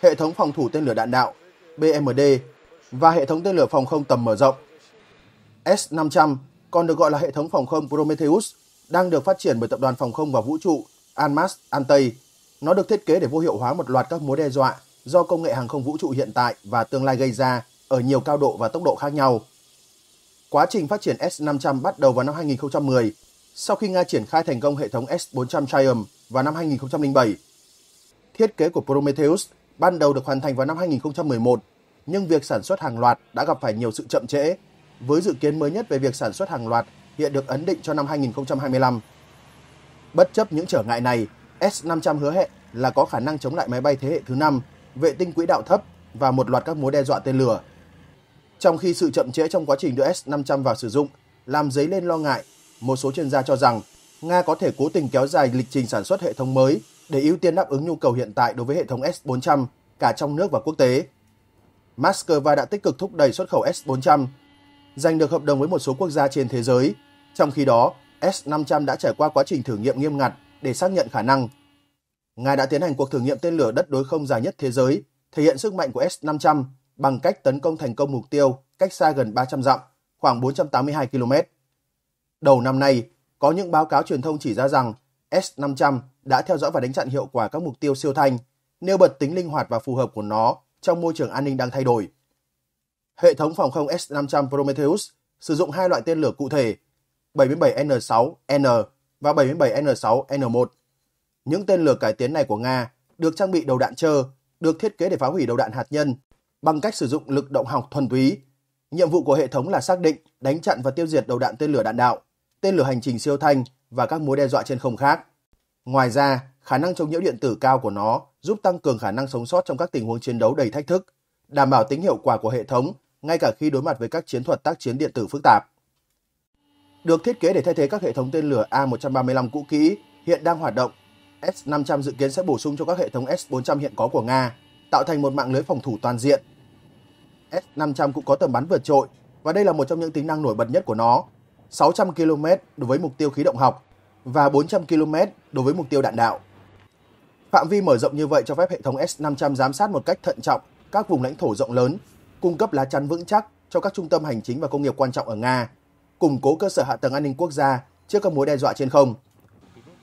hệ thống phòng thủ tên lửa đạn đạo BMD và hệ thống tên lửa phòng không tầm mở rộng. S-500 còn được gọi là hệ thống phòng không Prometheus đang được phát triển bởi Tập đoàn Phòng không và Vũ trụ Anmas Antey. Nó được thiết kế để vô hiệu hóa một loạt các mối đe dọa do công nghệ hàng không vũ trụ hiện tại và tương lai gây ra ở nhiều cao độ và tốc độ khác nhau. Quá trình phát triển S-500 bắt đầu vào năm 2010 sau khi Nga triển khai thành công hệ thống S-400 Triumph vào năm 2007. Thiết kế của Prometheus ban đầu được hoàn thành vào năm 2011, nhưng việc sản xuất hàng loạt đã gặp phải nhiều sự chậm trễ, với dự kiến mới nhất về việc sản xuất hàng loạt hiện được ấn định cho năm 2025. Bất chấp những trở ngại này, S-500 hứa hẹn là có khả năng chống lại máy bay thế hệ thứ 5, vệ tinh quỹ đạo thấp và một loạt các mối đe dọa tên lửa. Trong khi sự chậm trễ trong quá trình đưa S-500 vào sử dụng làm dấy lên lo ngại, một số chuyên gia cho rằng Nga có thể cố tình kéo dài lịch trình sản xuất hệ thống mới để ưu tiên đáp ứng nhu cầu hiện tại đối với hệ thống S-400 cả trong nước và quốc tế. Moscow đã tích cực thúc đẩy xuất khẩu S-400, giành được hợp đồng với một số quốc gia trên thế giới – trong khi đó, S-500 đã trải qua quá trình thử nghiệm nghiêm ngặt để xác nhận khả năng. Nga đã tiến hành cuộc thử nghiệm tên lửa đất đối không dài nhất thế giới, thể hiện sức mạnh của S-500 bằng cách tấn công thành công mục tiêu cách xa gần 300 dặm, khoảng 482 km. Đầu năm nay, có những báo cáo truyền thông chỉ ra rằng S-500 đã theo dõi và đánh chặn hiệu quả các mục tiêu siêu thanh, nêu bật tính linh hoạt và phù hợp của nó trong môi trường an ninh đang thay đổi. Hệ thống phòng không S-500 Prometheus sử dụng hai loại tên lửa cụ thể 77N6N và 77N6N1. Những tên lửa cải tiến này của Nga được trang bị đầu đạn trơ, được thiết kế để phá hủy đầu đạn hạt nhân bằng cách sử dụng lực động học thuần túy. Nhiệm vụ của hệ thống là xác định, đánh chặn và tiêu diệt đầu đạn tên lửa đạn đạo, tên lửa hành trình siêu thanh và các mối đe dọa trên không khác. Ngoài ra, khả năng chống nhiễu điện tử cao của nó giúp tăng cường khả năng sống sót trong các tình huống chiến đấu đầy thách thức, đảm bảo tính hiệu quả của hệ thống ngay cả khi đối mặt với các chiến thuật tác chiến điện tử phức tạp được thiết kế để thay thế các hệ thống tên lửa A-135 cũ kỹ hiện đang hoạt động. S-500 dự kiến sẽ bổ sung cho các hệ thống S-400 hiện có của Nga, tạo thành một mạng lưới phòng thủ toàn diện. S-500 cũng có tầm bắn vượt trội và đây là một trong những tính năng nổi bật nhất của nó. 600 km đối với mục tiêu khí động học và 400 km đối với mục tiêu đạn đạo. Phạm vi mở rộng như vậy cho phép hệ thống S-500 giám sát một cách thận trọng các vùng lãnh thổ rộng lớn, cung cấp lá chắn vững chắc cho các trung tâm hành chính và công nghiệp quan trọng ở Nga củng cố cơ sở hạ tầng an ninh quốc gia trước các mối đe dọa trên không.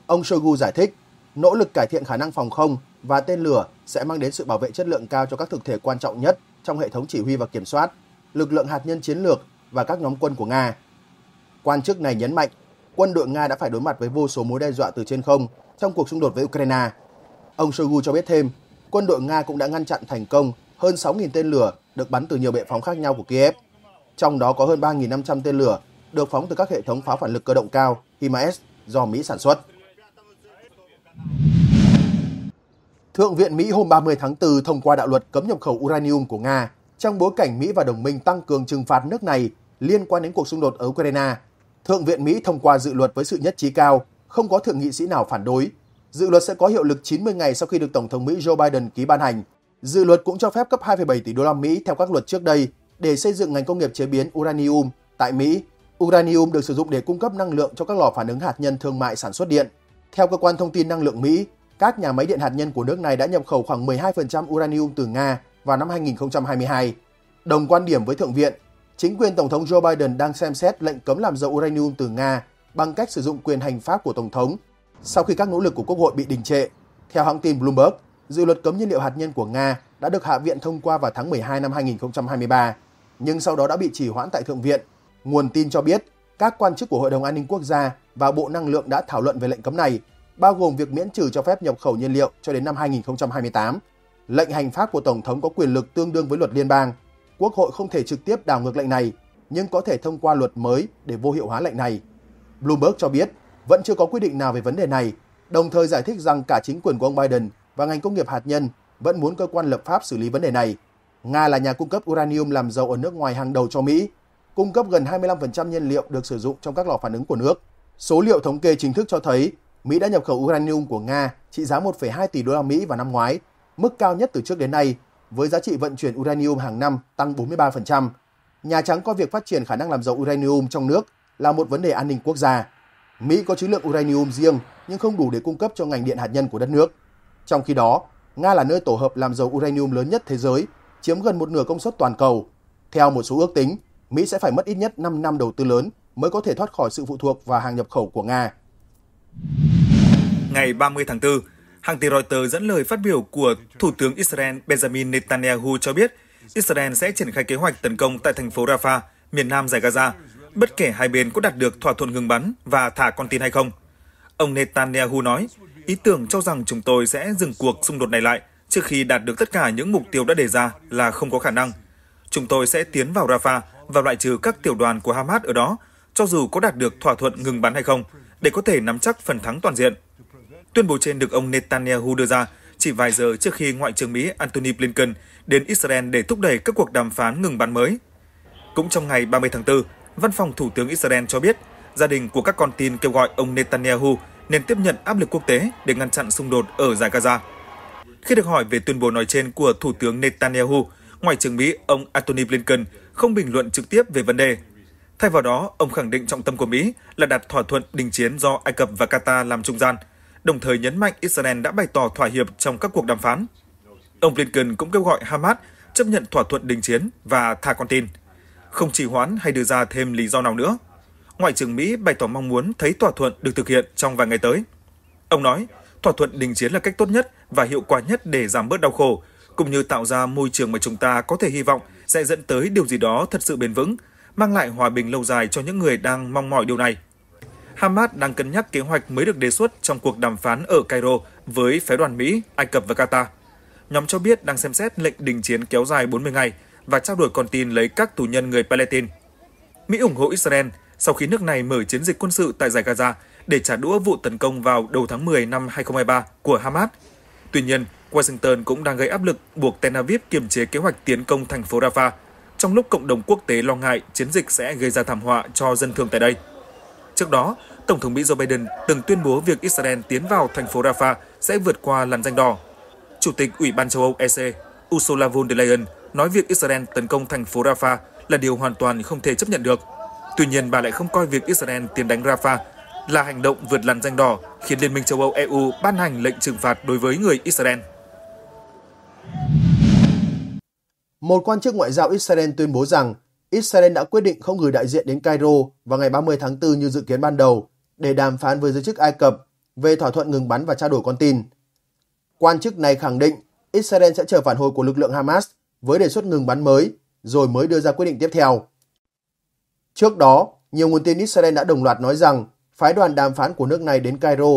Ông Shoigu giải thích, nỗ lực cải thiện khả năng phòng không và tên lửa sẽ mang đến sự bảo vệ chất lượng cao cho các thực thể quan trọng nhất trong hệ thống chỉ huy và kiểm soát, lực lượng hạt nhân chiến lược và các nhóm quân của Nga. Quan chức này nhấn mạnh, quân đội Nga đã phải đối mặt với vô số mối đe dọa từ trên không trong cuộc xung đột với Ukraine. Ông Shoigu cho biết thêm, quân đội Nga cũng đã ngăn chặn thành công hơn 6.000 tên lửa được bắn từ nhiều bệ phóng khác nhau của Kiev, trong đó có hơn 3.500 tên lửa được phóng từ các hệ thống pháo phản lực cơ động cao HIMARS do Mỹ sản xuất. Thượng viện Mỹ hôm 30 tháng 4 thông qua đạo luật cấm nhập khẩu uranium của Nga trong bối cảnh Mỹ và đồng minh tăng cường trừng phạt nước này liên quan đến cuộc xung đột ở Ukraine. Thượng viện Mỹ thông qua dự luật với sự nhất trí cao, không có thượng nghị sĩ nào phản đối. Dự luật sẽ có hiệu lực 90 ngày sau khi được Tổng thống Mỹ Joe Biden ký ban hành. Dự luật cũng cho phép cấp 2,7 tỷ đô la Mỹ theo các luật trước đây để xây dựng ngành công nghiệp chế biến uranium tại Mỹ Uranium được sử dụng để cung cấp năng lượng cho các lò phản ứng hạt nhân thương mại sản xuất điện. Theo cơ quan thông tin năng lượng Mỹ, các nhà máy điện hạt nhân của nước này đã nhập khẩu khoảng 12% uranium từ Nga vào năm 2022. Đồng quan điểm với Thượng viện, chính quyền Tổng thống Joe Biden đang xem xét lệnh cấm làm giàu uranium từ Nga bằng cách sử dụng quyền hành pháp của Tổng thống sau khi các nỗ lực của Quốc hội bị đình trệ. Theo hãng tin Bloomberg, dự luật cấm nhiên liệu hạt nhân của Nga đã được Hạ viện thông qua vào tháng 12 năm 2023, nhưng sau đó đã bị trì hoãn tại Thượng viện Nguồn tin cho biết, các quan chức của Hội đồng An ninh Quốc gia và Bộ Năng lượng đã thảo luận về lệnh cấm này, bao gồm việc miễn trừ cho phép nhập khẩu nhiên liệu cho đến năm 2028. Lệnh hành pháp của Tổng thống có quyền lực tương đương với luật liên bang. Quốc hội không thể trực tiếp đảo ngược lệnh này, nhưng có thể thông qua luật mới để vô hiệu hóa lệnh này. Bloomberg cho biết vẫn chưa có quyết định nào về vấn đề này, đồng thời giải thích rằng cả chính quyền của ông Biden và ngành công nghiệp hạt nhân vẫn muốn cơ quan lập pháp xử lý vấn đề này. Nga là nhà cung cấp uranium làm dầu ở nước ngoài hàng đầu cho Mỹ cung cấp gần 25% nhiên liệu được sử dụng trong các lò phản ứng của nước. Số liệu thống kê chính thức cho thấy Mỹ đã nhập khẩu uranium của Nga trị giá 1,2 tỷ đô la Mỹ vào năm ngoái, mức cao nhất từ trước đến nay, với giá trị vận chuyển uranium hàng năm tăng 43%. Nhà Trắng coi việc phát triển khả năng làm giàu uranium trong nước là một vấn đề an ninh quốc gia. Mỹ có trữ lượng uranium riêng nhưng không đủ để cung cấp cho ngành điện hạt nhân của đất nước. Trong khi đó, Nga là nơi tổ hợp làm giàu uranium lớn nhất thế giới, chiếm gần một nửa công suất toàn cầu. Theo một số ước tính, Mỹ sẽ phải mất ít nhất 5 năm đầu tư lớn mới có thể thoát khỏi sự phụ thuộc vào hàng nhập khẩu của Nga. Ngày 30 tháng 4, hãng tin Reuters dẫn lời phát biểu của Thủ tướng Israel Benjamin Netanyahu cho biết Israel sẽ triển khai kế hoạch tấn công tại thành phố Rafah, miền nam giải Gaza, bất kể hai bên có đạt được thỏa thuận ngừng bắn và thả con tin hay không. Ông Netanyahu nói, ý tưởng cho rằng chúng tôi sẽ dừng cuộc xung đột này lại trước khi đạt được tất cả những mục tiêu đã đề ra là không có khả năng. Chúng tôi sẽ tiến vào Rafah và loại trừ các tiểu đoàn của Hamas ở đó, cho dù có đạt được thỏa thuận ngừng bắn hay không, để có thể nắm chắc phần thắng toàn diện. Tuyên bố trên được ông Netanyahu đưa ra chỉ vài giờ trước khi Ngoại trưởng Mỹ Antony Blinken đến Israel để thúc đẩy các cuộc đàm phán ngừng bắn mới. Cũng trong ngày 30 tháng 4, Văn phòng Thủ tướng Israel cho biết gia đình của các con tin kêu gọi ông Netanyahu nên tiếp nhận áp lực quốc tế để ngăn chặn xung đột ở giải Gaza. Khi được hỏi về tuyên bố nói trên của Thủ tướng Netanyahu, Ngoại trưởng Mỹ ông Antony Blinken không bình luận trực tiếp về vấn đề. Thay vào đó, ông khẳng định trọng tâm của Mỹ là đặt thỏa thuận đình chiến do Ai Cập và Qatar làm trung gian, đồng thời nhấn mạnh Israel đã bày tỏ thỏa hiệp trong các cuộc đàm phán. Ông Blinken cũng kêu gọi Hamas chấp nhận thỏa thuận đình chiến và thả con tin, không trì hoãn hay đưa ra thêm lý do nào nữa. Ngoại trưởng Mỹ bày tỏ mong muốn thấy thỏa thuận được thực hiện trong vài ngày tới. Ông nói, thỏa thuận đình chiến là cách tốt nhất và hiệu quả nhất để giảm bớt đau khổ, cũng như tạo ra môi trường mà chúng ta có thể hy vọng sẽ dẫn tới điều gì đó thật sự bền vững, mang lại hòa bình lâu dài cho những người đang mong mỏi điều này. Hamas đang cân nhắc kế hoạch mới được đề xuất trong cuộc đàm phán ở Cairo với phái đoàn Mỹ, Ai Cập và Qatar. Nhóm cho biết đang xem xét lệnh đình chiến kéo dài 40 ngày và trao đổi con tin lấy các tù nhân người Palestine. Mỹ ủng hộ Israel sau khi nước này mở chiến dịch quân sự tại giải Gaza để trả đũa vụ tấn công vào đầu tháng 10 năm 2023 của Hamas. Tuy nhiên, Washington cũng đang gây áp lực buộc Tel Aviv kiềm chế kế hoạch tiến công thành phố Rafah, trong lúc cộng đồng quốc tế lo ngại chiến dịch sẽ gây ra thảm họa cho dân thường tại đây. Trước đó, Tổng thống Mỹ Joe Biden từng tuyên bố việc Israel tiến vào thành phố Rafah sẽ vượt qua làn danh đỏ. Chủ tịch Ủy ban châu Âu EC Ursula von der Leyen nói việc Israel tấn công thành phố Rafah là điều hoàn toàn không thể chấp nhận được. Tuy nhiên, bà lại không coi việc Israel tiến đánh Rafah là hành động vượt làn danh đỏ khiến Liên minh châu Âu EU ban hành lệnh trừng phạt đối với người Israel. Một quan chức ngoại giao Israel tuyên bố rằng Israel đã quyết định không gửi đại diện đến Cairo vào ngày 30 tháng 4 như dự kiến ban đầu để đàm phán với giới chức Ai Cập về thỏa thuận ngừng bắn và trao đổi con tin. Quan chức này khẳng định Israel sẽ chờ phản hồi của lực lượng Hamas với đề xuất ngừng bắn mới rồi mới đưa ra quyết định tiếp theo. Trước đó, nhiều nguồn tin Israel đã đồng loạt nói rằng phái đoàn đàm phán của nước này đến Cairo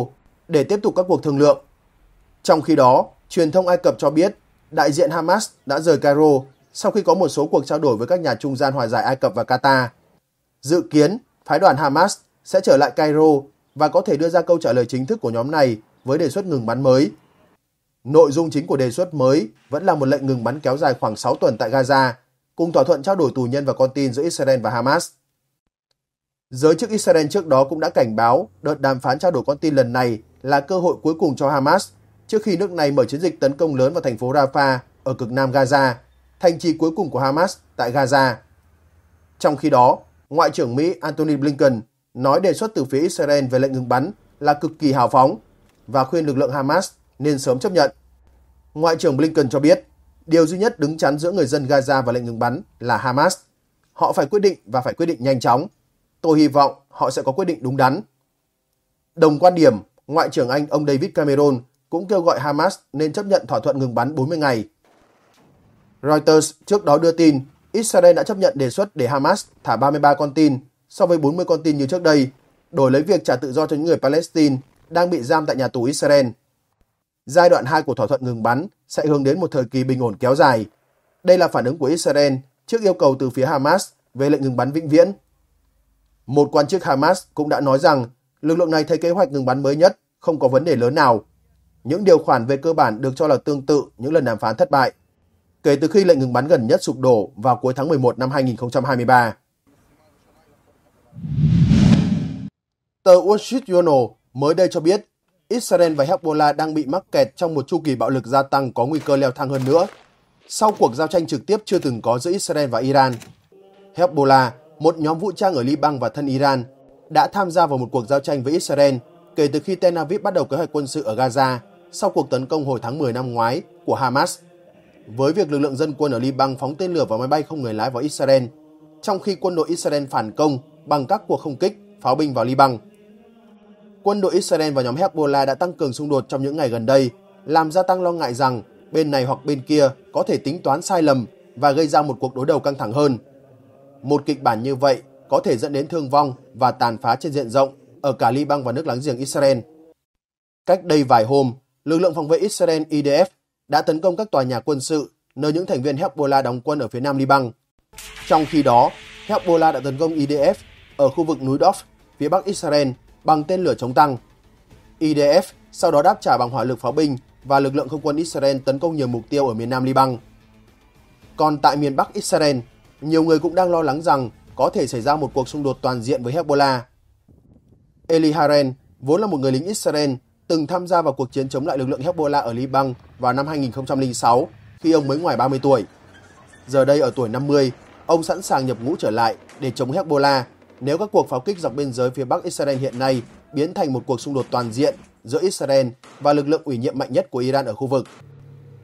để tiếp tục các cuộc thương lượng. Trong khi đó, truyền thông Ai Cập cho biết đại diện Hamas đã rời Cairo sau khi có một số cuộc trao đổi với các nhà trung gian hòa giải Ai Cập và Qatar. Dự kiến, phái đoàn Hamas sẽ trở lại Cairo và có thể đưa ra câu trả lời chính thức của nhóm này với đề xuất ngừng bắn mới. Nội dung chính của đề xuất mới vẫn là một lệnh ngừng bắn kéo dài khoảng 6 tuần tại Gaza, cùng thỏa thuận trao đổi tù nhân và con tin giữa Israel và Hamas. Giới chức Israel trước đó cũng đã cảnh báo đợt đàm phán trao đổi con tin lần này là cơ hội cuối cùng cho Hamas trước khi nước này mở chiến dịch tấn công lớn vào thành phố Rafah ở cực nam Gaza, thành trì cuối cùng của Hamas tại Gaza. Trong khi đó, Ngoại trưởng Mỹ Antony Blinken nói đề xuất từ phía Israel về lệnh ngừng bắn là cực kỳ hào phóng và khuyên lực lượng Hamas nên sớm chấp nhận. Ngoại trưởng Blinken cho biết, điều duy nhất đứng chắn giữa người dân Gaza và lệnh ngừng bắn là Hamas. Họ phải quyết định và phải quyết định nhanh chóng. Tôi hy vọng họ sẽ có quyết định đúng đắn. Đồng quan điểm, Ngoại trưởng Anh ông David Cameron cũng kêu gọi Hamas nên chấp nhận thỏa thuận ngừng bắn 40 ngày. Reuters trước đó đưa tin Israel đã chấp nhận đề xuất để Hamas thả 33 con tin so với 40 con tin như trước đây, đổi lấy việc trả tự do cho những người Palestine đang bị giam tại nhà tù Israel. Giai đoạn 2 của thỏa thuận ngừng bắn sẽ hướng đến một thời kỳ bình ổn kéo dài. Đây là phản ứng của Israel trước yêu cầu từ phía Hamas về lệnh ngừng bắn vĩnh viễn. Một quan chức Hamas cũng đã nói rằng lực lượng này thấy kế hoạch ngừng bắn mới nhất không có vấn đề lớn nào những điều khoản về cơ bản được cho là tương tự những lần đàm phán thất bại, kể từ khi lệnh ngừng bắn gần nhất sụp đổ vào cuối tháng 11 năm 2023. Tờ Wall Street Journal mới đây cho biết Israel và Hezbollah đang bị mắc kẹt trong một chu kỳ bạo lực gia tăng có nguy cơ leo thang hơn nữa sau cuộc giao tranh trực tiếp chưa từng có giữa Israel và Iran. Hezbollah, một nhóm vũ trang ở Liban và thân Iran, đã tham gia vào một cuộc giao tranh với Israel kể từ khi Tel Aviv bắt đầu kế hoạch quân sự ở Gaza sau cuộc tấn công hồi tháng 10 năm ngoái của Hamas. Với việc lực lượng dân quân ở Liban phóng tên lửa và máy bay không người lái vào Israel, trong khi quân đội Israel phản công bằng các cuộc không kích, pháo binh vào Liban. Quân đội Israel và nhóm Hezbollah đã tăng cường xung đột trong những ngày gần đây, làm gia tăng lo ngại rằng bên này hoặc bên kia có thể tính toán sai lầm và gây ra một cuộc đối đầu căng thẳng hơn. Một kịch bản như vậy có thể dẫn đến thương vong và tàn phá trên diện rộng ở cả Liban và nước láng giềng Israel. Cách đây vài hôm, lực lượng phòng vệ Israel IDF đã tấn công các tòa nhà quân sự nơi những thành viên Hezbollah đóng quân ở phía nam Liban. Trong khi đó, Hezbollah đã tấn công IDF ở khu vực núi Dof, phía bắc Israel bằng tên lửa chống tăng. IDF sau đó đáp trả bằng hỏa lực pháo binh và lực lượng không quân Israel tấn công nhiều mục tiêu ở miền nam Liban. Còn tại miền bắc Israel, nhiều người cũng đang lo lắng rằng có thể xảy ra một cuộc xung đột toàn diện với Hezbollah. Eli Haren, vốn là một người lính Israel từng tham gia vào cuộc chiến chống lại lực lượng Hezbollah ở Liban vào năm 2006 khi ông mới ngoài 30 tuổi. Giờ đây ở tuổi 50, ông sẵn sàng nhập ngũ trở lại để chống Hezbollah nếu các cuộc pháo kích dọc biên giới phía Bắc Israel hiện nay biến thành một cuộc xung đột toàn diện giữa Israel và lực lượng ủy nhiệm mạnh nhất của Iran ở khu vực.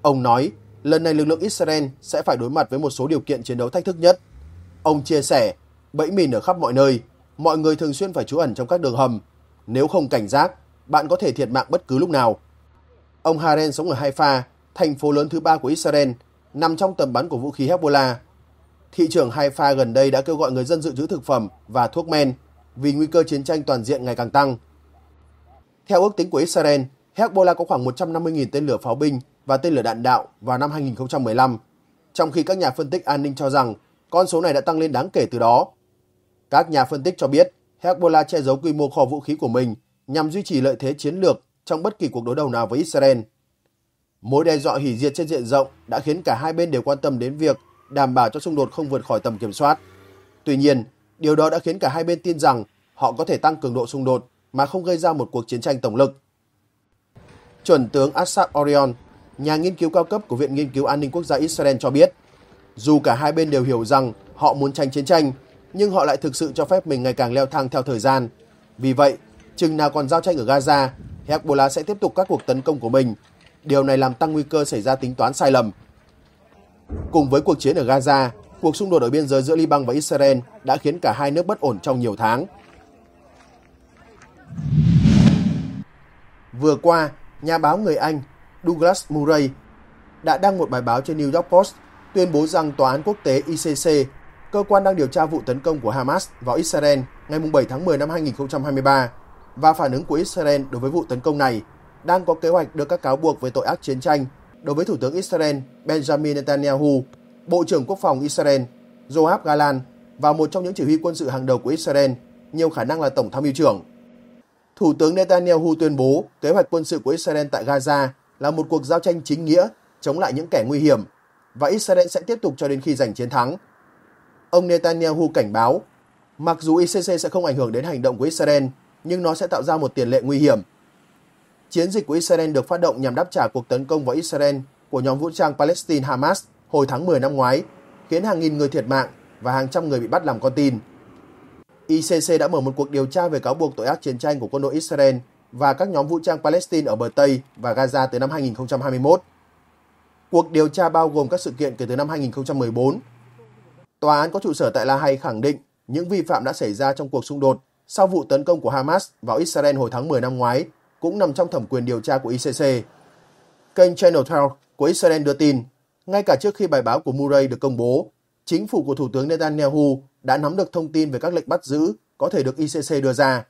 Ông nói, lần này lực lượng Israel sẽ phải đối mặt với một số điều kiện chiến đấu thách thức nhất. Ông chia sẻ, bẫy mìn ở khắp mọi nơi, mọi người thường xuyên phải trú ẩn trong các đường hầm, nếu không cảnh giác bạn có thể thiệt mạng bất cứ lúc nào. Ông Haren sống ở Haifa, thành phố lớn thứ ba của Israel, nằm trong tầm bắn của vũ khí Hezbollah. Thị trưởng Haifa gần đây đã kêu gọi người dân dự trữ thực phẩm và thuốc men vì nguy cơ chiến tranh toàn diện ngày càng tăng. Theo ước tính của Israel, Hezbollah có khoảng 150.000 tên lửa pháo binh và tên lửa đạn đạo vào năm 2015, trong khi các nhà phân tích an ninh cho rằng con số này đã tăng lên đáng kể từ đó. Các nhà phân tích cho biết Hezbollah che giấu quy mô kho vũ khí của mình nhằm duy trì lợi thế chiến lược trong bất kỳ cuộc đối đầu nào với Israel. Mối đe dọa hủy diệt trên diện rộng đã khiến cả hai bên đều quan tâm đến việc đảm bảo cho xung đột không vượt khỏi tầm kiểm soát. Tuy nhiên, điều đó đã khiến cả hai bên tin rằng họ có thể tăng cường độ xung đột mà không gây ra một cuộc chiến tranh tổng lực. Chuẩn tướng Assad Orion, nhà nghiên cứu cao cấp của Viện Nghiên cứu An ninh Quốc gia Israel cho biết, dù cả hai bên đều hiểu rằng họ muốn tranh chiến tranh, nhưng họ lại thực sự cho phép mình ngày càng leo thang theo thời gian. Vì vậy, Chừng nào còn giao tranh ở Gaza, Hezbollah sẽ tiếp tục các cuộc tấn công của mình. Điều này làm tăng nguy cơ xảy ra tính toán sai lầm. Cùng với cuộc chiến ở Gaza, cuộc xung đột ở biên giới giữa Liban và Israel đã khiến cả hai nước bất ổn trong nhiều tháng. Vừa qua, nhà báo người Anh Douglas Murray đã đăng một bài báo trên New York Post tuyên bố rằng Tòa án quốc tế ICC, cơ quan đang điều tra vụ tấn công của Hamas vào Israel ngày 7 tháng 10 năm 2023, và phản ứng của Israel đối với vụ tấn công này đang có kế hoạch đưa các cáo buộc về tội ác chiến tranh đối với Thủ tướng Israel Benjamin Netanyahu, Bộ trưởng Quốc phòng Israel Joab Galan và một trong những chỉ huy quân sự hàng đầu của Israel, nhiều khả năng là Tổng tham mưu trưởng. Thủ tướng Netanyahu tuyên bố kế hoạch quân sự của Israel tại Gaza là một cuộc giao tranh chính nghĩa chống lại những kẻ nguy hiểm và Israel sẽ tiếp tục cho đến khi giành chiến thắng. Ông Netanyahu cảnh báo, mặc dù ICC sẽ không ảnh hưởng đến hành động của Israel, nhưng nó sẽ tạo ra một tiền lệ nguy hiểm. Chiến dịch của Israel được phát động nhằm đáp trả cuộc tấn công vào Israel của nhóm vũ trang Palestine Hamas hồi tháng 10 năm ngoái, khiến hàng nghìn người thiệt mạng và hàng trăm người bị bắt làm con tin. ICC đã mở một cuộc điều tra về cáo buộc tội ác chiến tranh của quân đội Israel và các nhóm vũ trang Palestine ở bờ Tây và Gaza từ năm 2021. Cuộc điều tra bao gồm các sự kiện kể từ năm 2014. Tòa án có trụ sở tại La Hay khẳng định những vi phạm đã xảy ra trong cuộc xung đột sau vụ tấn công của Hamas vào Israel hồi tháng 10 năm ngoái cũng nằm trong thẩm quyền điều tra của ICC. Kênh Channel 12 của Israel đưa tin, ngay cả trước khi bài báo của Murray được công bố, chính phủ của Thủ tướng Netanyahu đã nắm được thông tin về các lệnh bắt giữ có thể được ICC đưa ra.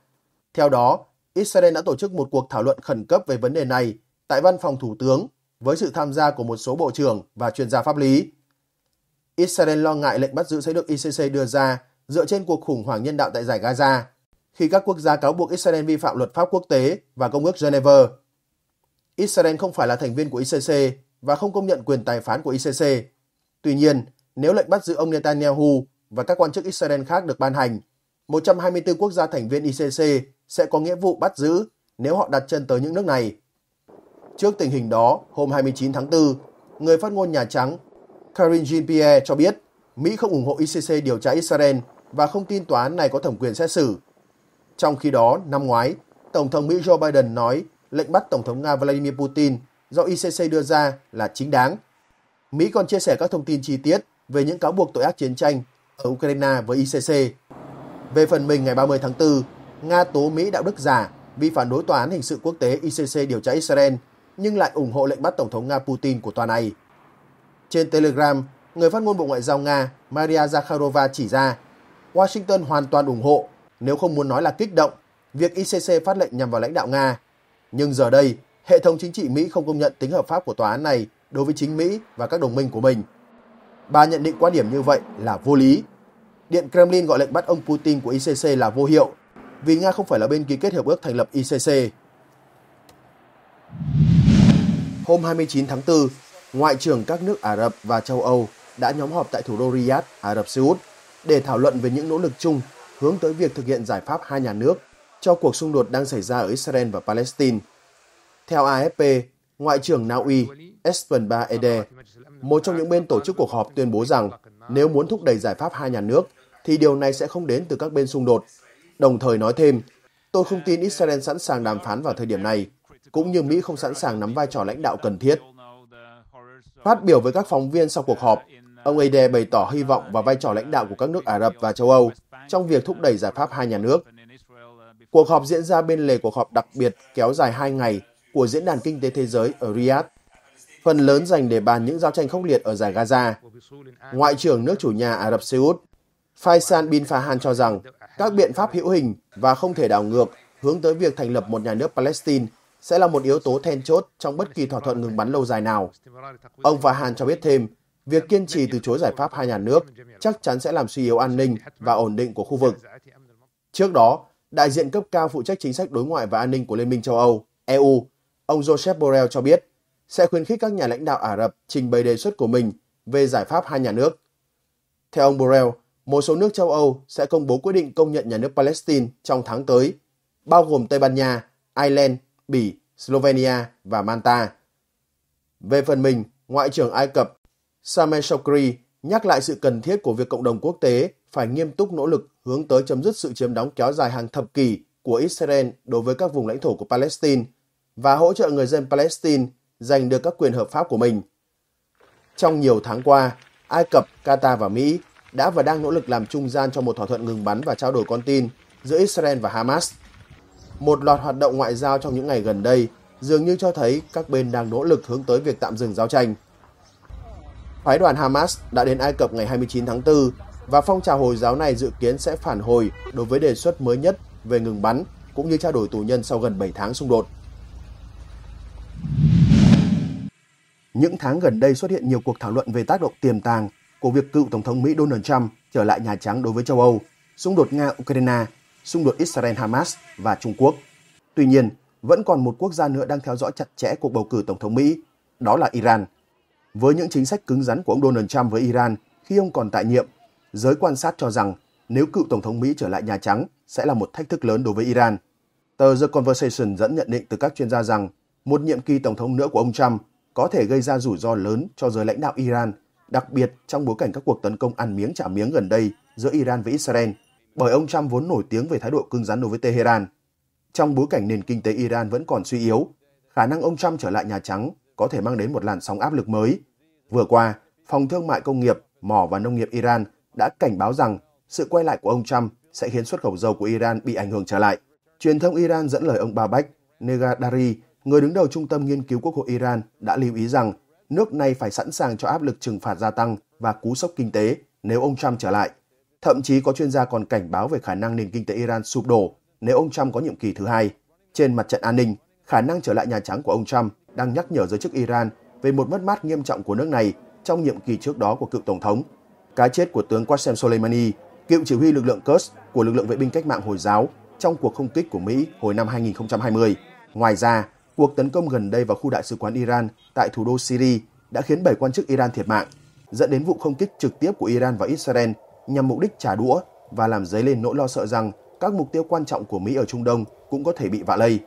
Theo đó, Israel đã tổ chức một cuộc thảo luận khẩn cấp về vấn đề này tại văn phòng Thủ tướng với sự tham gia của một số bộ trưởng và chuyên gia pháp lý. Israel lo ngại lệnh bắt giữ sẽ được ICC đưa ra dựa trên cuộc khủng hoảng nhân đạo tại giải Gaza khi các quốc gia cáo buộc Israel vi phạm luật pháp quốc tế và Công ước Geneva. Israel không phải là thành viên của ICC và không công nhận quyền tài phán của ICC. Tuy nhiên, nếu lệnh bắt giữ ông Netanyahu và các quan chức Israel khác được ban hành, 124 quốc gia thành viên ICC sẽ có nghĩa vụ bắt giữ nếu họ đặt chân tới những nước này. Trước tình hình đó, hôm 29 tháng 4, người phát ngôn Nhà Trắng Karine Jean-Pierre cho biết Mỹ không ủng hộ ICC điều tra Israel và không tin tòa án này có thẩm quyền xét xử. Trong khi đó, năm ngoái, Tổng thống Mỹ Joe Biden nói lệnh bắt Tổng thống Nga Vladimir Putin do ICC đưa ra là chính đáng. Mỹ còn chia sẻ các thông tin chi tiết về những cáo buộc tội ác chiến tranh ở Ukraine với ICC. Về phần mình ngày 30 tháng 4, Nga tố Mỹ đạo đức giả vì phản đối tòa án hình sự quốc tế ICC điều tra Israel nhưng lại ủng hộ lệnh bắt Tổng thống Nga Putin của tòa này. Trên Telegram, người phát ngôn Bộ Ngoại giao Nga Maria Zakharova chỉ ra Washington hoàn toàn ủng hộ nếu không muốn nói là kích động, việc ICC phát lệnh nhằm vào lãnh đạo Nga. Nhưng giờ đây, hệ thống chính trị Mỹ không công nhận tính hợp pháp của tòa án này đối với chính Mỹ và các đồng minh của mình. Bà nhận định quan điểm như vậy là vô lý. Điện Kremlin gọi lệnh bắt ông Putin của ICC là vô hiệu vì Nga không phải là bên ký kết hiệp ước thành lập ICC. Hôm 29 tháng 4, Ngoại trưởng các nước Ả Rập và châu Âu đã nhóm họp tại thủ đô Riyadh, Ả Rập Xê Út để thảo luận về những nỗ lực chung hướng tới việc thực hiện giải pháp hai nhà nước cho cuộc xung đột đang xảy ra ở Israel và Palestine. Theo AFP, Ngoại trưởng Na Uy Espen Ba Ede, một trong những bên tổ chức cuộc họp tuyên bố rằng nếu muốn thúc đẩy giải pháp hai nhà nước, thì điều này sẽ không đến từ các bên xung đột. Đồng thời nói thêm, tôi không tin Israel sẵn sàng đàm phán vào thời điểm này, cũng như Mỹ không sẵn sàng nắm vai trò lãnh đạo cần thiết. Phát biểu với các phóng viên sau cuộc họp, ông Ede bày tỏ hy vọng vào vai trò lãnh đạo của các nước Ả Rập và châu Âu trong việc thúc đẩy giải pháp hai nhà nước. Cuộc họp diễn ra bên lề cuộc họp đặc biệt kéo dài hai ngày của Diễn đàn Kinh tế Thế giới ở Riyadh, phần lớn dành để bàn những giao tranh khốc liệt ở giải Gaza. Ngoại trưởng nước chủ nhà Ả Rập Xê Út Faisal bin Farhan cho rằng các biện pháp hữu hình và không thể đảo ngược hướng tới việc thành lập một nhà nước Palestine sẽ là một yếu tố then chốt trong bất kỳ thỏa thuận ngừng bắn lâu dài nào. Ông Farhan cho biết thêm, Việc kiên trì từ chối giải pháp hai nhà nước chắc chắn sẽ làm suy yếu an ninh và ổn định của khu vực. Trước đó, đại diện cấp cao phụ trách chính sách đối ngoại và an ninh của Liên minh châu Âu, EU, ông Joseph Borrell cho biết sẽ khuyến khích các nhà lãnh đạo Ả Rập trình bày đề xuất của mình về giải pháp hai nhà nước. Theo ông Borrell, một số nước châu Âu sẽ công bố quyết định công nhận nhà nước Palestine trong tháng tới, bao gồm Tây Ban Nha, Ireland, Bỉ, Slovenia và Malta. Về phần mình, Ngoại trưởng Ai Cập Samer Shoukry nhắc lại sự cần thiết của việc cộng đồng quốc tế phải nghiêm túc nỗ lực hướng tới chấm dứt sự chiếm đóng kéo dài hàng thập kỷ của Israel đối với các vùng lãnh thổ của Palestine và hỗ trợ người dân Palestine giành được các quyền hợp pháp của mình. Trong nhiều tháng qua, Ai Cập, Qatar và Mỹ đã và đang nỗ lực làm trung gian cho một thỏa thuận ngừng bắn và trao đổi con tin giữa Israel và Hamas. Một loạt hoạt động ngoại giao trong những ngày gần đây dường như cho thấy các bên đang nỗ lực hướng tới việc tạm dừng giao tranh. Phái đoàn Hamas đã đến Ai Cập ngày 29 tháng 4 và phong trào Hồi giáo này dự kiến sẽ phản hồi đối với đề xuất mới nhất về ngừng bắn cũng như trao đổi tù nhân sau gần 7 tháng xung đột. Những tháng gần đây xuất hiện nhiều cuộc thảo luận về tác động tiềm tàng của việc cựu Tổng thống Mỹ Donald Trump trở lại Nhà Trắng đối với châu Âu, xung đột Nga-Ukraine, xung đột Israel-Hamas và Trung Quốc. Tuy nhiên, vẫn còn một quốc gia nữa đang theo dõi chặt chẽ cuộc bầu cử Tổng thống Mỹ, đó là Iran – với những chính sách cứng rắn của ông Donald Trump với Iran khi ông còn tại nhiệm, giới quan sát cho rằng nếu cựu Tổng thống Mỹ trở lại Nhà Trắng sẽ là một thách thức lớn đối với Iran. Tờ The Conversation dẫn nhận định từ các chuyên gia rằng một nhiệm kỳ Tổng thống nữa của ông Trump có thể gây ra rủi ro lớn cho giới lãnh đạo Iran, đặc biệt trong bối cảnh các cuộc tấn công ăn miếng trả miếng gần đây giữa Iran với Israel, bởi ông Trump vốn nổi tiếng về thái độ cứng rắn đối với Tehran. Trong bối cảnh nền kinh tế Iran vẫn còn suy yếu, khả năng ông Trump trở lại Nhà Trắng có thể mang đến một làn sóng áp lực mới. Vừa qua, Phòng Thương mại Công nghiệp, Mỏ và Nông nghiệp Iran đã cảnh báo rằng sự quay lại của ông Trump sẽ khiến xuất khẩu dầu của Iran bị ảnh hưởng trở lại. Truyền thông Iran dẫn lời ông Babak Negadari, người đứng đầu Trung tâm Nghiên cứu Quốc hội Iran, đã lưu ý rằng nước này phải sẵn sàng cho áp lực trừng phạt gia tăng và cú sốc kinh tế nếu ông Trump trở lại. Thậm chí có chuyên gia còn cảnh báo về khả năng nền kinh tế Iran sụp đổ nếu ông Trump có nhiệm kỳ thứ hai. Trên mặt trận an ninh, khả năng trở lại Nhà Trắng của ông Trump đang nhắc nhở giới chức Iran về một mất mát nghiêm trọng của nước này trong nhiệm kỳ trước đó của cựu tổng thống. Cái chết của tướng Qasem Soleimani, cựu chỉ huy lực lượng Quds của lực lượng vệ binh cách mạng Hồi giáo trong cuộc không kích của Mỹ hồi năm 2020. Ngoài ra, cuộc tấn công gần đây vào khu đại sứ quán Iran tại thủ đô Syria đã khiến 7 quan chức Iran thiệt mạng, dẫn đến vụ không kích trực tiếp của Iran vào Israel nhằm mục đích trả đũa và làm dấy lên nỗi lo sợ rằng các mục tiêu quan trọng của Mỹ ở Trung Đông cũng có thể bị vạ lây.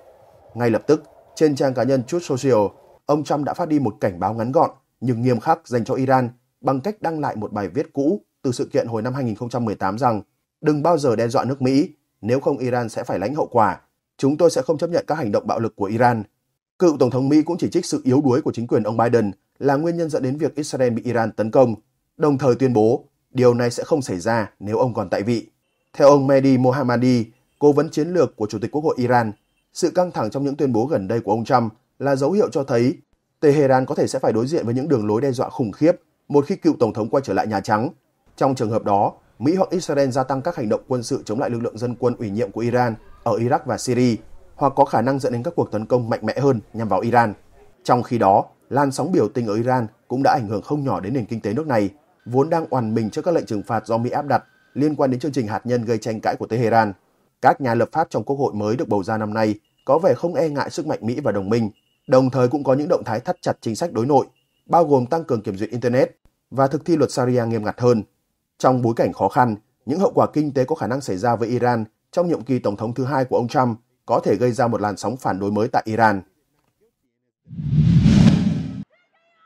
Ngay lập tức, trên trang cá nhân Truth Social, ông Trump đã phát đi một cảnh báo ngắn gọn nhưng nghiêm khắc dành cho Iran bằng cách đăng lại một bài viết cũ từ sự kiện hồi năm 2018 rằng đừng bao giờ đe dọa nước Mỹ, nếu không Iran sẽ phải lãnh hậu quả. Chúng tôi sẽ không chấp nhận các hành động bạo lực của Iran. Cựu Tổng thống Mỹ cũng chỉ trích sự yếu đuối của chính quyền ông Biden là nguyên nhân dẫn đến việc Israel bị Iran tấn công, đồng thời tuyên bố điều này sẽ không xảy ra nếu ông còn tại vị. Theo ông Mehdi Mohammadi, cố vấn chiến lược của Chủ tịch Quốc hội Iran, sự căng thẳng trong những tuyên bố gần đây của ông Trump là dấu hiệu cho thấy Tehran có thể sẽ phải đối diện với những đường lối đe dọa khủng khiếp một khi cựu tổng thống quay trở lại Nhà Trắng. Trong trường hợp đó, Mỹ hoặc Israel gia tăng các hành động quân sự chống lại lực lượng dân quân ủy nhiệm của Iran ở Iraq và Syria, hoặc có khả năng dẫn đến các cuộc tấn công mạnh mẽ hơn nhằm vào Iran. Trong khi đó, làn sóng biểu tình ở Iran cũng đã ảnh hưởng không nhỏ đến nền kinh tế nước này, vốn đang oằn mình trước các lệnh trừng phạt do Mỹ áp đặt liên quan đến chương trình hạt nhân gây tranh cãi của Tehran. Các nhà lập pháp trong quốc hội mới được bầu ra năm nay có vẻ không e ngại sức mạnh Mỹ và đồng minh, đồng thời cũng có những động thái thắt chặt chính sách đối nội, bao gồm tăng cường kiểm duyệt Internet và thực thi luật Sharia nghiêm ngặt hơn. Trong bối cảnh khó khăn, những hậu quả kinh tế có khả năng xảy ra với Iran trong nhiệm kỳ Tổng thống thứ hai của ông Trump có thể gây ra một làn sóng phản đối mới tại Iran.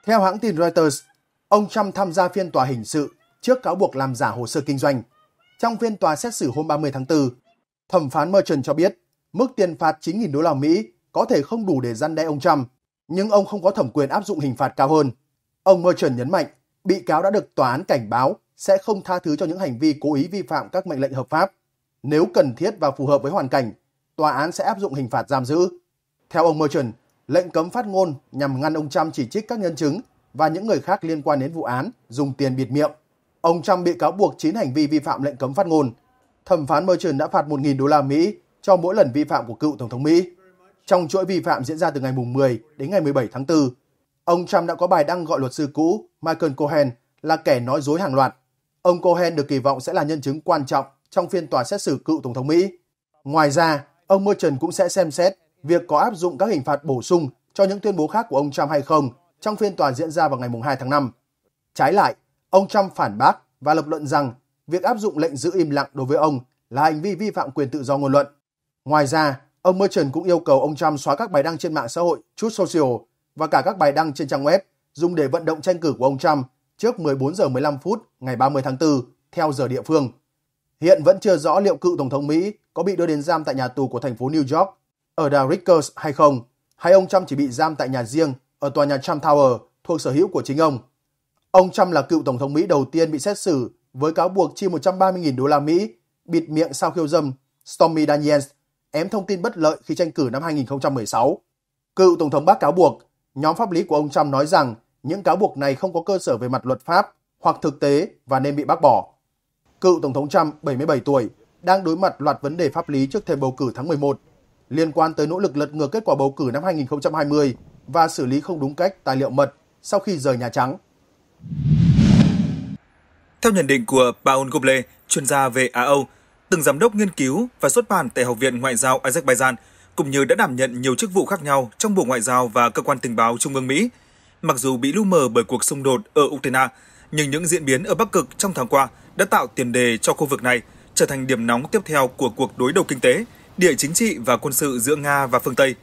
Theo hãng tin Reuters, ông Trump tham gia phiên tòa hình sự trước cáo buộc làm giả hồ sơ kinh doanh. Trong phiên tòa xét xử hôm 30 tháng 4, thẩm phán Merchant cho biết Mức tiền phạt 9.000 đô la Mỹ có thể không đủ để gian đe ông Trump, nhưng ông không có thẩm quyền áp dụng hình phạt cao hơn. Ông Merchant nhấn mạnh, bị cáo đã được tòa án cảnh báo sẽ không tha thứ cho những hành vi cố ý vi phạm các mệnh lệnh hợp pháp. Nếu cần thiết và phù hợp với hoàn cảnh, tòa án sẽ áp dụng hình phạt giam giữ. Theo ông Merchant, lệnh cấm phát ngôn nhằm ngăn ông Trump chỉ trích các nhân chứng và những người khác liên quan đến vụ án dùng tiền bịt miệng. Ông Trump bị cáo buộc 9 hành vi vi phạm lệnh cấm phát ngôn. Thẩm phán Merchant đã phạt 1.000 đô la Mỹ cho mỗi lần vi phạm của cựu Tổng thống Mỹ. Trong chuỗi vi phạm diễn ra từ ngày 10 đến ngày 17 tháng 4, ông Trump đã có bài đăng gọi luật sư cũ Michael Cohen là kẻ nói dối hàng loạt. Ông Cohen được kỳ vọng sẽ là nhân chứng quan trọng trong phiên tòa xét xử cựu Tổng thống Mỹ. Ngoài ra, ông Merchant cũng sẽ xem xét việc có áp dụng các hình phạt bổ sung cho những tuyên bố khác của ông Trump hay không trong phiên tòa diễn ra vào ngày 2 tháng 5. Trái lại, ông Trump phản bác và lập luận rằng việc áp dụng lệnh giữ im lặng đối với ông là hành vi vi phạm quyền tự do ngôn luận. Ngoài ra, ông Merchant cũng yêu cầu ông Trump xóa các bài đăng trên mạng xã hội, chút social và cả các bài đăng trên trang web dùng để vận động tranh cử của ông Trump trước 14 giờ 15 phút ngày 30 tháng 4 theo giờ địa phương. Hiện vẫn chưa rõ liệu cựu tổng thống Mỹ có bị đưa đến giam tại nhà tù của thành phố New York ở đảo Rikers hay không, hay ông Trump chỉ bị giam tại nhà riêng ở tòa nhà Trump Tower thuộc sở hữu của chính ông. Ông Trump là cựu tổng thống Mỹ đầu tiên bị xét xử với cáo buộc chi 130.000 đô la Mỹ bịt miệng sau khiêu dâm Stormy Daniels ém thông tin bất lợi khi tranh cử năm 2016. Cựu Tổng thống bác cáo buộc, nhóm pháp lý của ông Trump nói rằng những cáo buộc này không có cơ sở về mặt luật pháp hoặc thực tế và nên bị bác bỏ. Cựu Tổng thống Trump, 77 tuổi, đang đối mặt loạt vấn đề pháp lý trước thềm bầu cử tháng 11 liên quan tới nỗ lực lật ngược kết quả bầu cử năm 2020 và xử lý không đúng cách tài liệu mật sau khi rời Nhà Trắng. Theo nhận định của Paul Goble, chuyên gia về Á-Âu, từng giám đốc nghiên cứu và xuất bản tại Học viện Ngoại giao Azerbaijan, cũng như đã đảm nhận nhiều chức vụ khác nhau trong Bộ Ngoại giao và Cơ quan Tình báo Trung ương Mỹ. Mặc dù bị lu mờ bởi cuộc xung đột ở Ukraine, nhưng những diễn biến ở Bắc Cực trong tháng qua đã tạo tiền đề cho khu vực này trở thành điểm nóng tiếp theo của cuộc đối đầu kinh tế, địa chính trị và quân sự giữa Nga và phương Tây.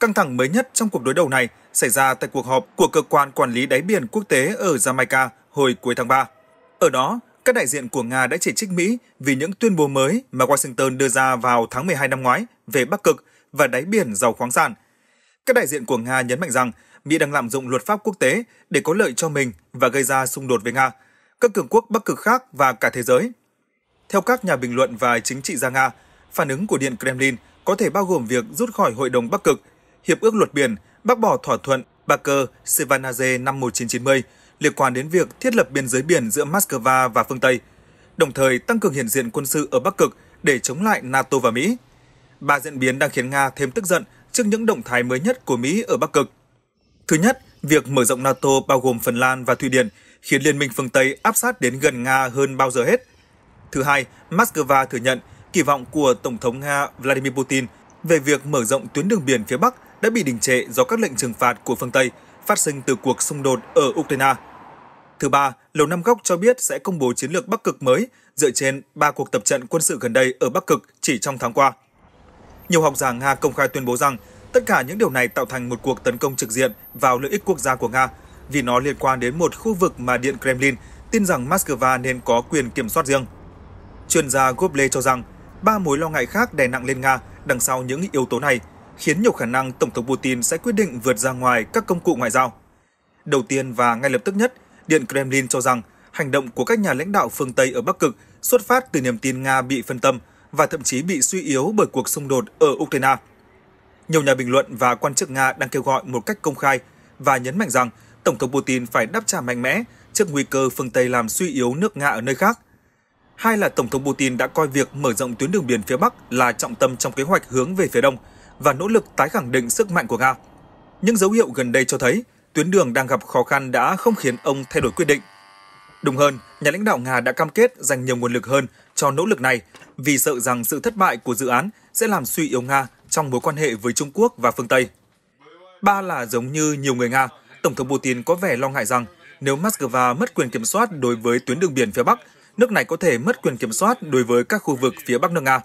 Căng thẳng mới nhất trong cuộc đối đầu này xảy ra tại cuộc họp của cơ quan quản lý đáy biển quốc tế ở Jamaica hồi cuối tháng 3. Ở đó, các đại diện của Nga đã chỉ trích Mỹ vì những tuyên bố mới mà Washington đưa ra vào tháng 12 năm ngoái về Bắc Cực và đáy biển giàu khoáng sản. Các đại diện của Nga nhấn mạnh rằng Mỹ đang lạm dụng luật pháp quốc tế để có lợi cho mình và gây ra xung đột với Nga, các cường quốc Bắc Cực khác và cả thế giới. Theo các nhà bình luận và chính trị gia Nga, phản ứng của Điện Kremlin có thể bao gồm việc rút khỏi Hội đồng Bắc Cực, Hiệp ước Luật Biển, bác bỏ thỏa thuận Baker-Sevanaze năm 1990 liên quan đến việc thiết lập biên giới biển giữa Moscow và phương Tây, đồng thời tăng cường hiện diện quân sự ở Bắc Cực để chống lại NATO và Mỹ. Ba diễn biến đang khiến Nga thêm tức giận trước những động thái mới nhất của Mỹ ở Bắc Cực. Thứ nhất, việc mở rộng NATO bao gồm Phần Lan và Thụy Điển khiến Liên minh phương Tây áp sát đến gần Nga hơn bao giờ hết. Thứ hai, Moscow thừa nhận kỳ vọng của Tổng thống Nga Vladimir Putin về việc mở rộng tuyến đường biển phía Bắc đã bị đình trệ do các lệnh trừng phạt của phương Tây – phát sinh từ cuộc xung đột ở Ukraine. Thứ ba, Lầu Năm Góc cho biết sẽ công bố chiến lược Bắc Cực mới dựa trên ba cuộc tập trận quân sự gần đây ở Bắc Cực chỉ trong tháng qua. Nhiều học giả Nga công khai tuyên bố rằng tất cả những điều này tạo thành một cuộc tấn công trực diện vào lợi ích quốc gia của Nga vì nó liên quan đến một khu vực mà Điện Kremlin tin rằng Moscow nên có quyền kiểm soát riêng. Chuyên gia Goble cho rằng ba mối lo ngại khác đè nặng lên Nga đằng sau những yếu tố này – khiến nhiều khả năng Tổng thống Putin sẽ quyết định vượt ra ngoài các công cụ ngoại giao. Đầu tiên và ngay lập tức nhất, Điện Kremlin cho rằng hành động của các nhà lãnh đạo phương Tây ở Bắc Cực xuất phát từ niềm tin Nga bị phân tâm và thậm chí bị suy yếu bởi cuộc xung đột ở Ukraine. Nhiều nhà bình luận và quan chức Nga đang kêu gọi một cách công khai và nhấn mạnh rằng Tổng thống Putin phải đáp trả mạnh mẽ trước nguy cơ phương Tây làm suy yếu nước Nga ở nơi khác. Hai là Tổng thống Putin đã coi việc mở rộng tuyến đường biển phía Bắc là trọng tâm trong kế hoạch hướng về phía Đông – và nỗ lực tái khẳng định sức mạnh của Nga. Những dấu hiệu gần đây cho thấy tuyến đường đang gặp khó khăn đã không khiến ông thay đổi quyết định. Đúng hơn, nhà lãnh đạo Nga đã cam kết dành nhiều nguồn lực hơn cho nỗ lực này vì sợ rằng sự thất bại của dự án sẽ làm suy yếu Nga trong mối quan hệ với Trung Quốc và phương Tây. Ba là giống như nhiều người Nga, Tổng thống Putin có vẻ lo ngại rằng nếu Moscow mất quyền kiểm soát đối với tuyến đường biển phía Bắc, nước này có thể mất quyền kiểm soát đối với các khu vực phía Bắc nước Nga.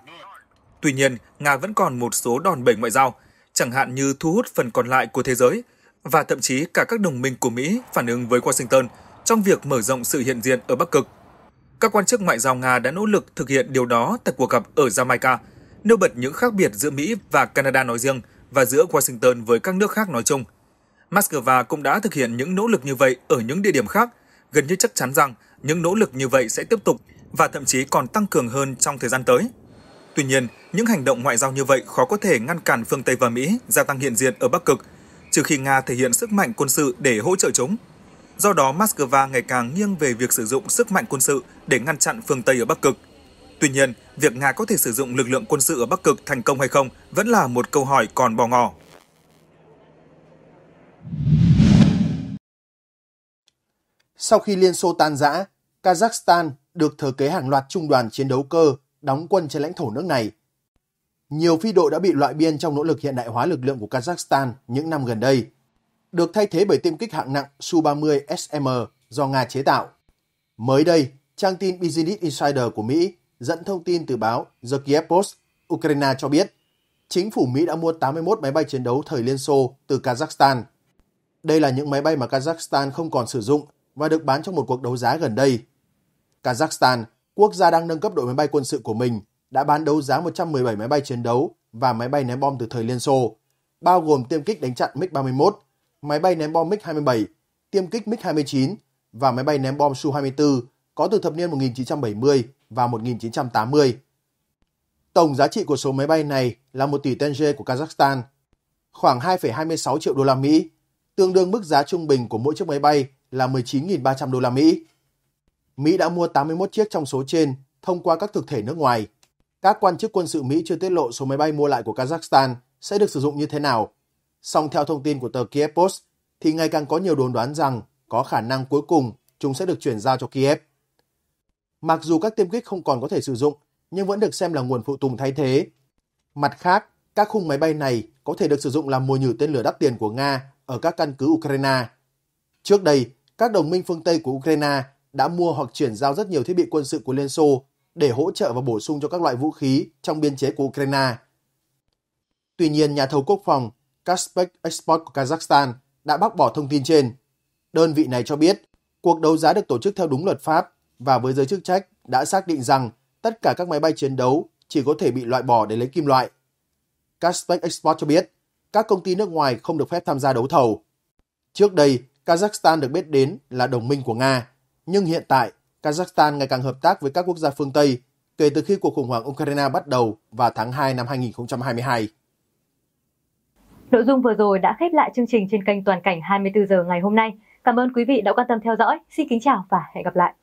Tuy nhiên, Nga vẫn còn một số đòn bẩy ngoại giao, chẳng hạn như thu hút phần còn lại của thế giới và thậm chí cả các đồng minh của Mỹ phản ứng với Washington trong việc mở rộng sự hiện diện ở Bắc Cực. Các quan chức ngoại giao Nga đã nỗ lực thực hiện điều đó tại cuộc gặp ở Jamaica, nêu bật những khác biệt giữa Mỹ và Canada nói riêng và giữa Washington với các nước khác nói chung. Moscow cũng đã thực hiện những nỗ lực như vậy ở những địa điểm khác, gần như chắc chắn rằng những nỗ lực như vậy sẽ tiếp tục và thậm chí còn tăng cường hơn trong thời gian tới. Tuy nhiên, những hành động ngoại giao như vậy khó có thể ngăn cản phương Tây và Mỹ gia tăng hiện diện ở Bắc Cực, trừ khi Nga thể hiện sức mạnh quân sự để hỗ trợ chúng. Do đó, Moscow ngày càng nghiêng về việc sử dụng sức mạnh quân sự để ngăn chặn phương Tây ở Bắc Cực. Tuy nhiên, việc Nga có thể sử dụng lực lượng quân sự ở Bắc Cực thành công hay không vẫn là một câu hỏi còn bò ngỏ. Sau khi Liên Xô tan rã, Kazakhstan được thừa kế hàng loạt trung đoàn chiến đấu cơ đóng quân trên lãnh thổ nước này. Nhiều phi đội đã bị loại biên trong nỗ lực hiện đại hóa lực lượng của Kazakhstan những năm gần đây, được thay thế bởi tiêm kích hạng nặng Su-30 SM do Nga chế tạo. Mới đây, trang tin Business Insider của Mỹ dẫn thông tin từ báo The Kiev Post, Ukraine cho biết chính phủ Mỹ đã mua 81 máy bay chiến đấu thời Liên Xô từ Kazakhstan. Đây là những máy bay mà Kazakhstan không còn sử dụng và được bán trong một cuộc đấu giá gần đây. Kazakhstan quốc gia đang nâng cấp đội máy bay quân sự của mình đã bán đấu giá 117 máy bay chiến đấu và máy bay ném bom từ thời Liên Xô, bao gồm tiêm kích đánh chặn MiG-31, máy bay ném bom MiG-27, tiêm kích MiG-29 và máy bay ném bom Su-24 có từ thập niên 1970 và 1980. Tổng giá trị của số máy bay này là 1 tỷ tenge của Kazakhstan, khoảng 2,26 triệu đô la Mỹ, tương đương mức giá trung bình của mỗi chiếc máy bay là 19.300 đô la Mỹ. Mỹ đã mua 81 chiếc trong số trên thông qua các thực thể nước ngoài. Các quan chức quân sự Mỹ chưa tiết lộ số máy bay mua lại của Kazakhstan sẽ được sử dụng như thế nào. Song theo thông tin của tờ Kiev Post, thì ngày càng có nhiều đồn đoán rằng có khả năng cuối cùng chúng sẽ được chuyển giao cho Kiev. Mặc dù các tiêm kích không còn có thể sử dụng, nhưng vẫn được xem là nguồn phụ tùng thay thế. Mặt khác, các khung máy bay này có thể được sử dụng làm mồi nhử tên lửa đắt tiền của Nga ở các căn cứ Ukraine. Trước đây, các đồng minh phương Tây của Ukraine đã mua hoặc chuyển giao rất nhiều thiết bị quân sự của Liên Xô để hỗ trợ và bổ sung cho các loại vũ khí trong biên chế của Ukraine. Tuy nhiên, nhà thầu quốc phòng Kaspec Export của Kazakhstan đã bác bỏ thông tin trên. Đơn vị này cho biết, cuộc đấu giá được tổ chức theo đúng luật pháp và với giới chức trách đã xác định rằng tất cả các máy bay chiến đấu chỉ có thể bị loại bỏ để lấy kim loại. Kaspec Export cho biết, các công ty nước ngoài không được phép tham gia đấu thầu. Trước đây, Kazakhstan được biết đến là đồng minh của Nga. Nhưng hiện tại, Kazakhstan ngày càng hợp tác với các quốc gia phương Tây kể từ khi cuộc khủng hoảng Ukraine bắt đầu vào tháng 2 năm 2022. Nội dung vừa rồi đã khép lại chương trình trên kênh Toàn cảnh 24 giờ ngày hôm nay. Cảm ơn quý vị đã quan tâm theo dõi. Xin kính chào và hẹn gặp lại.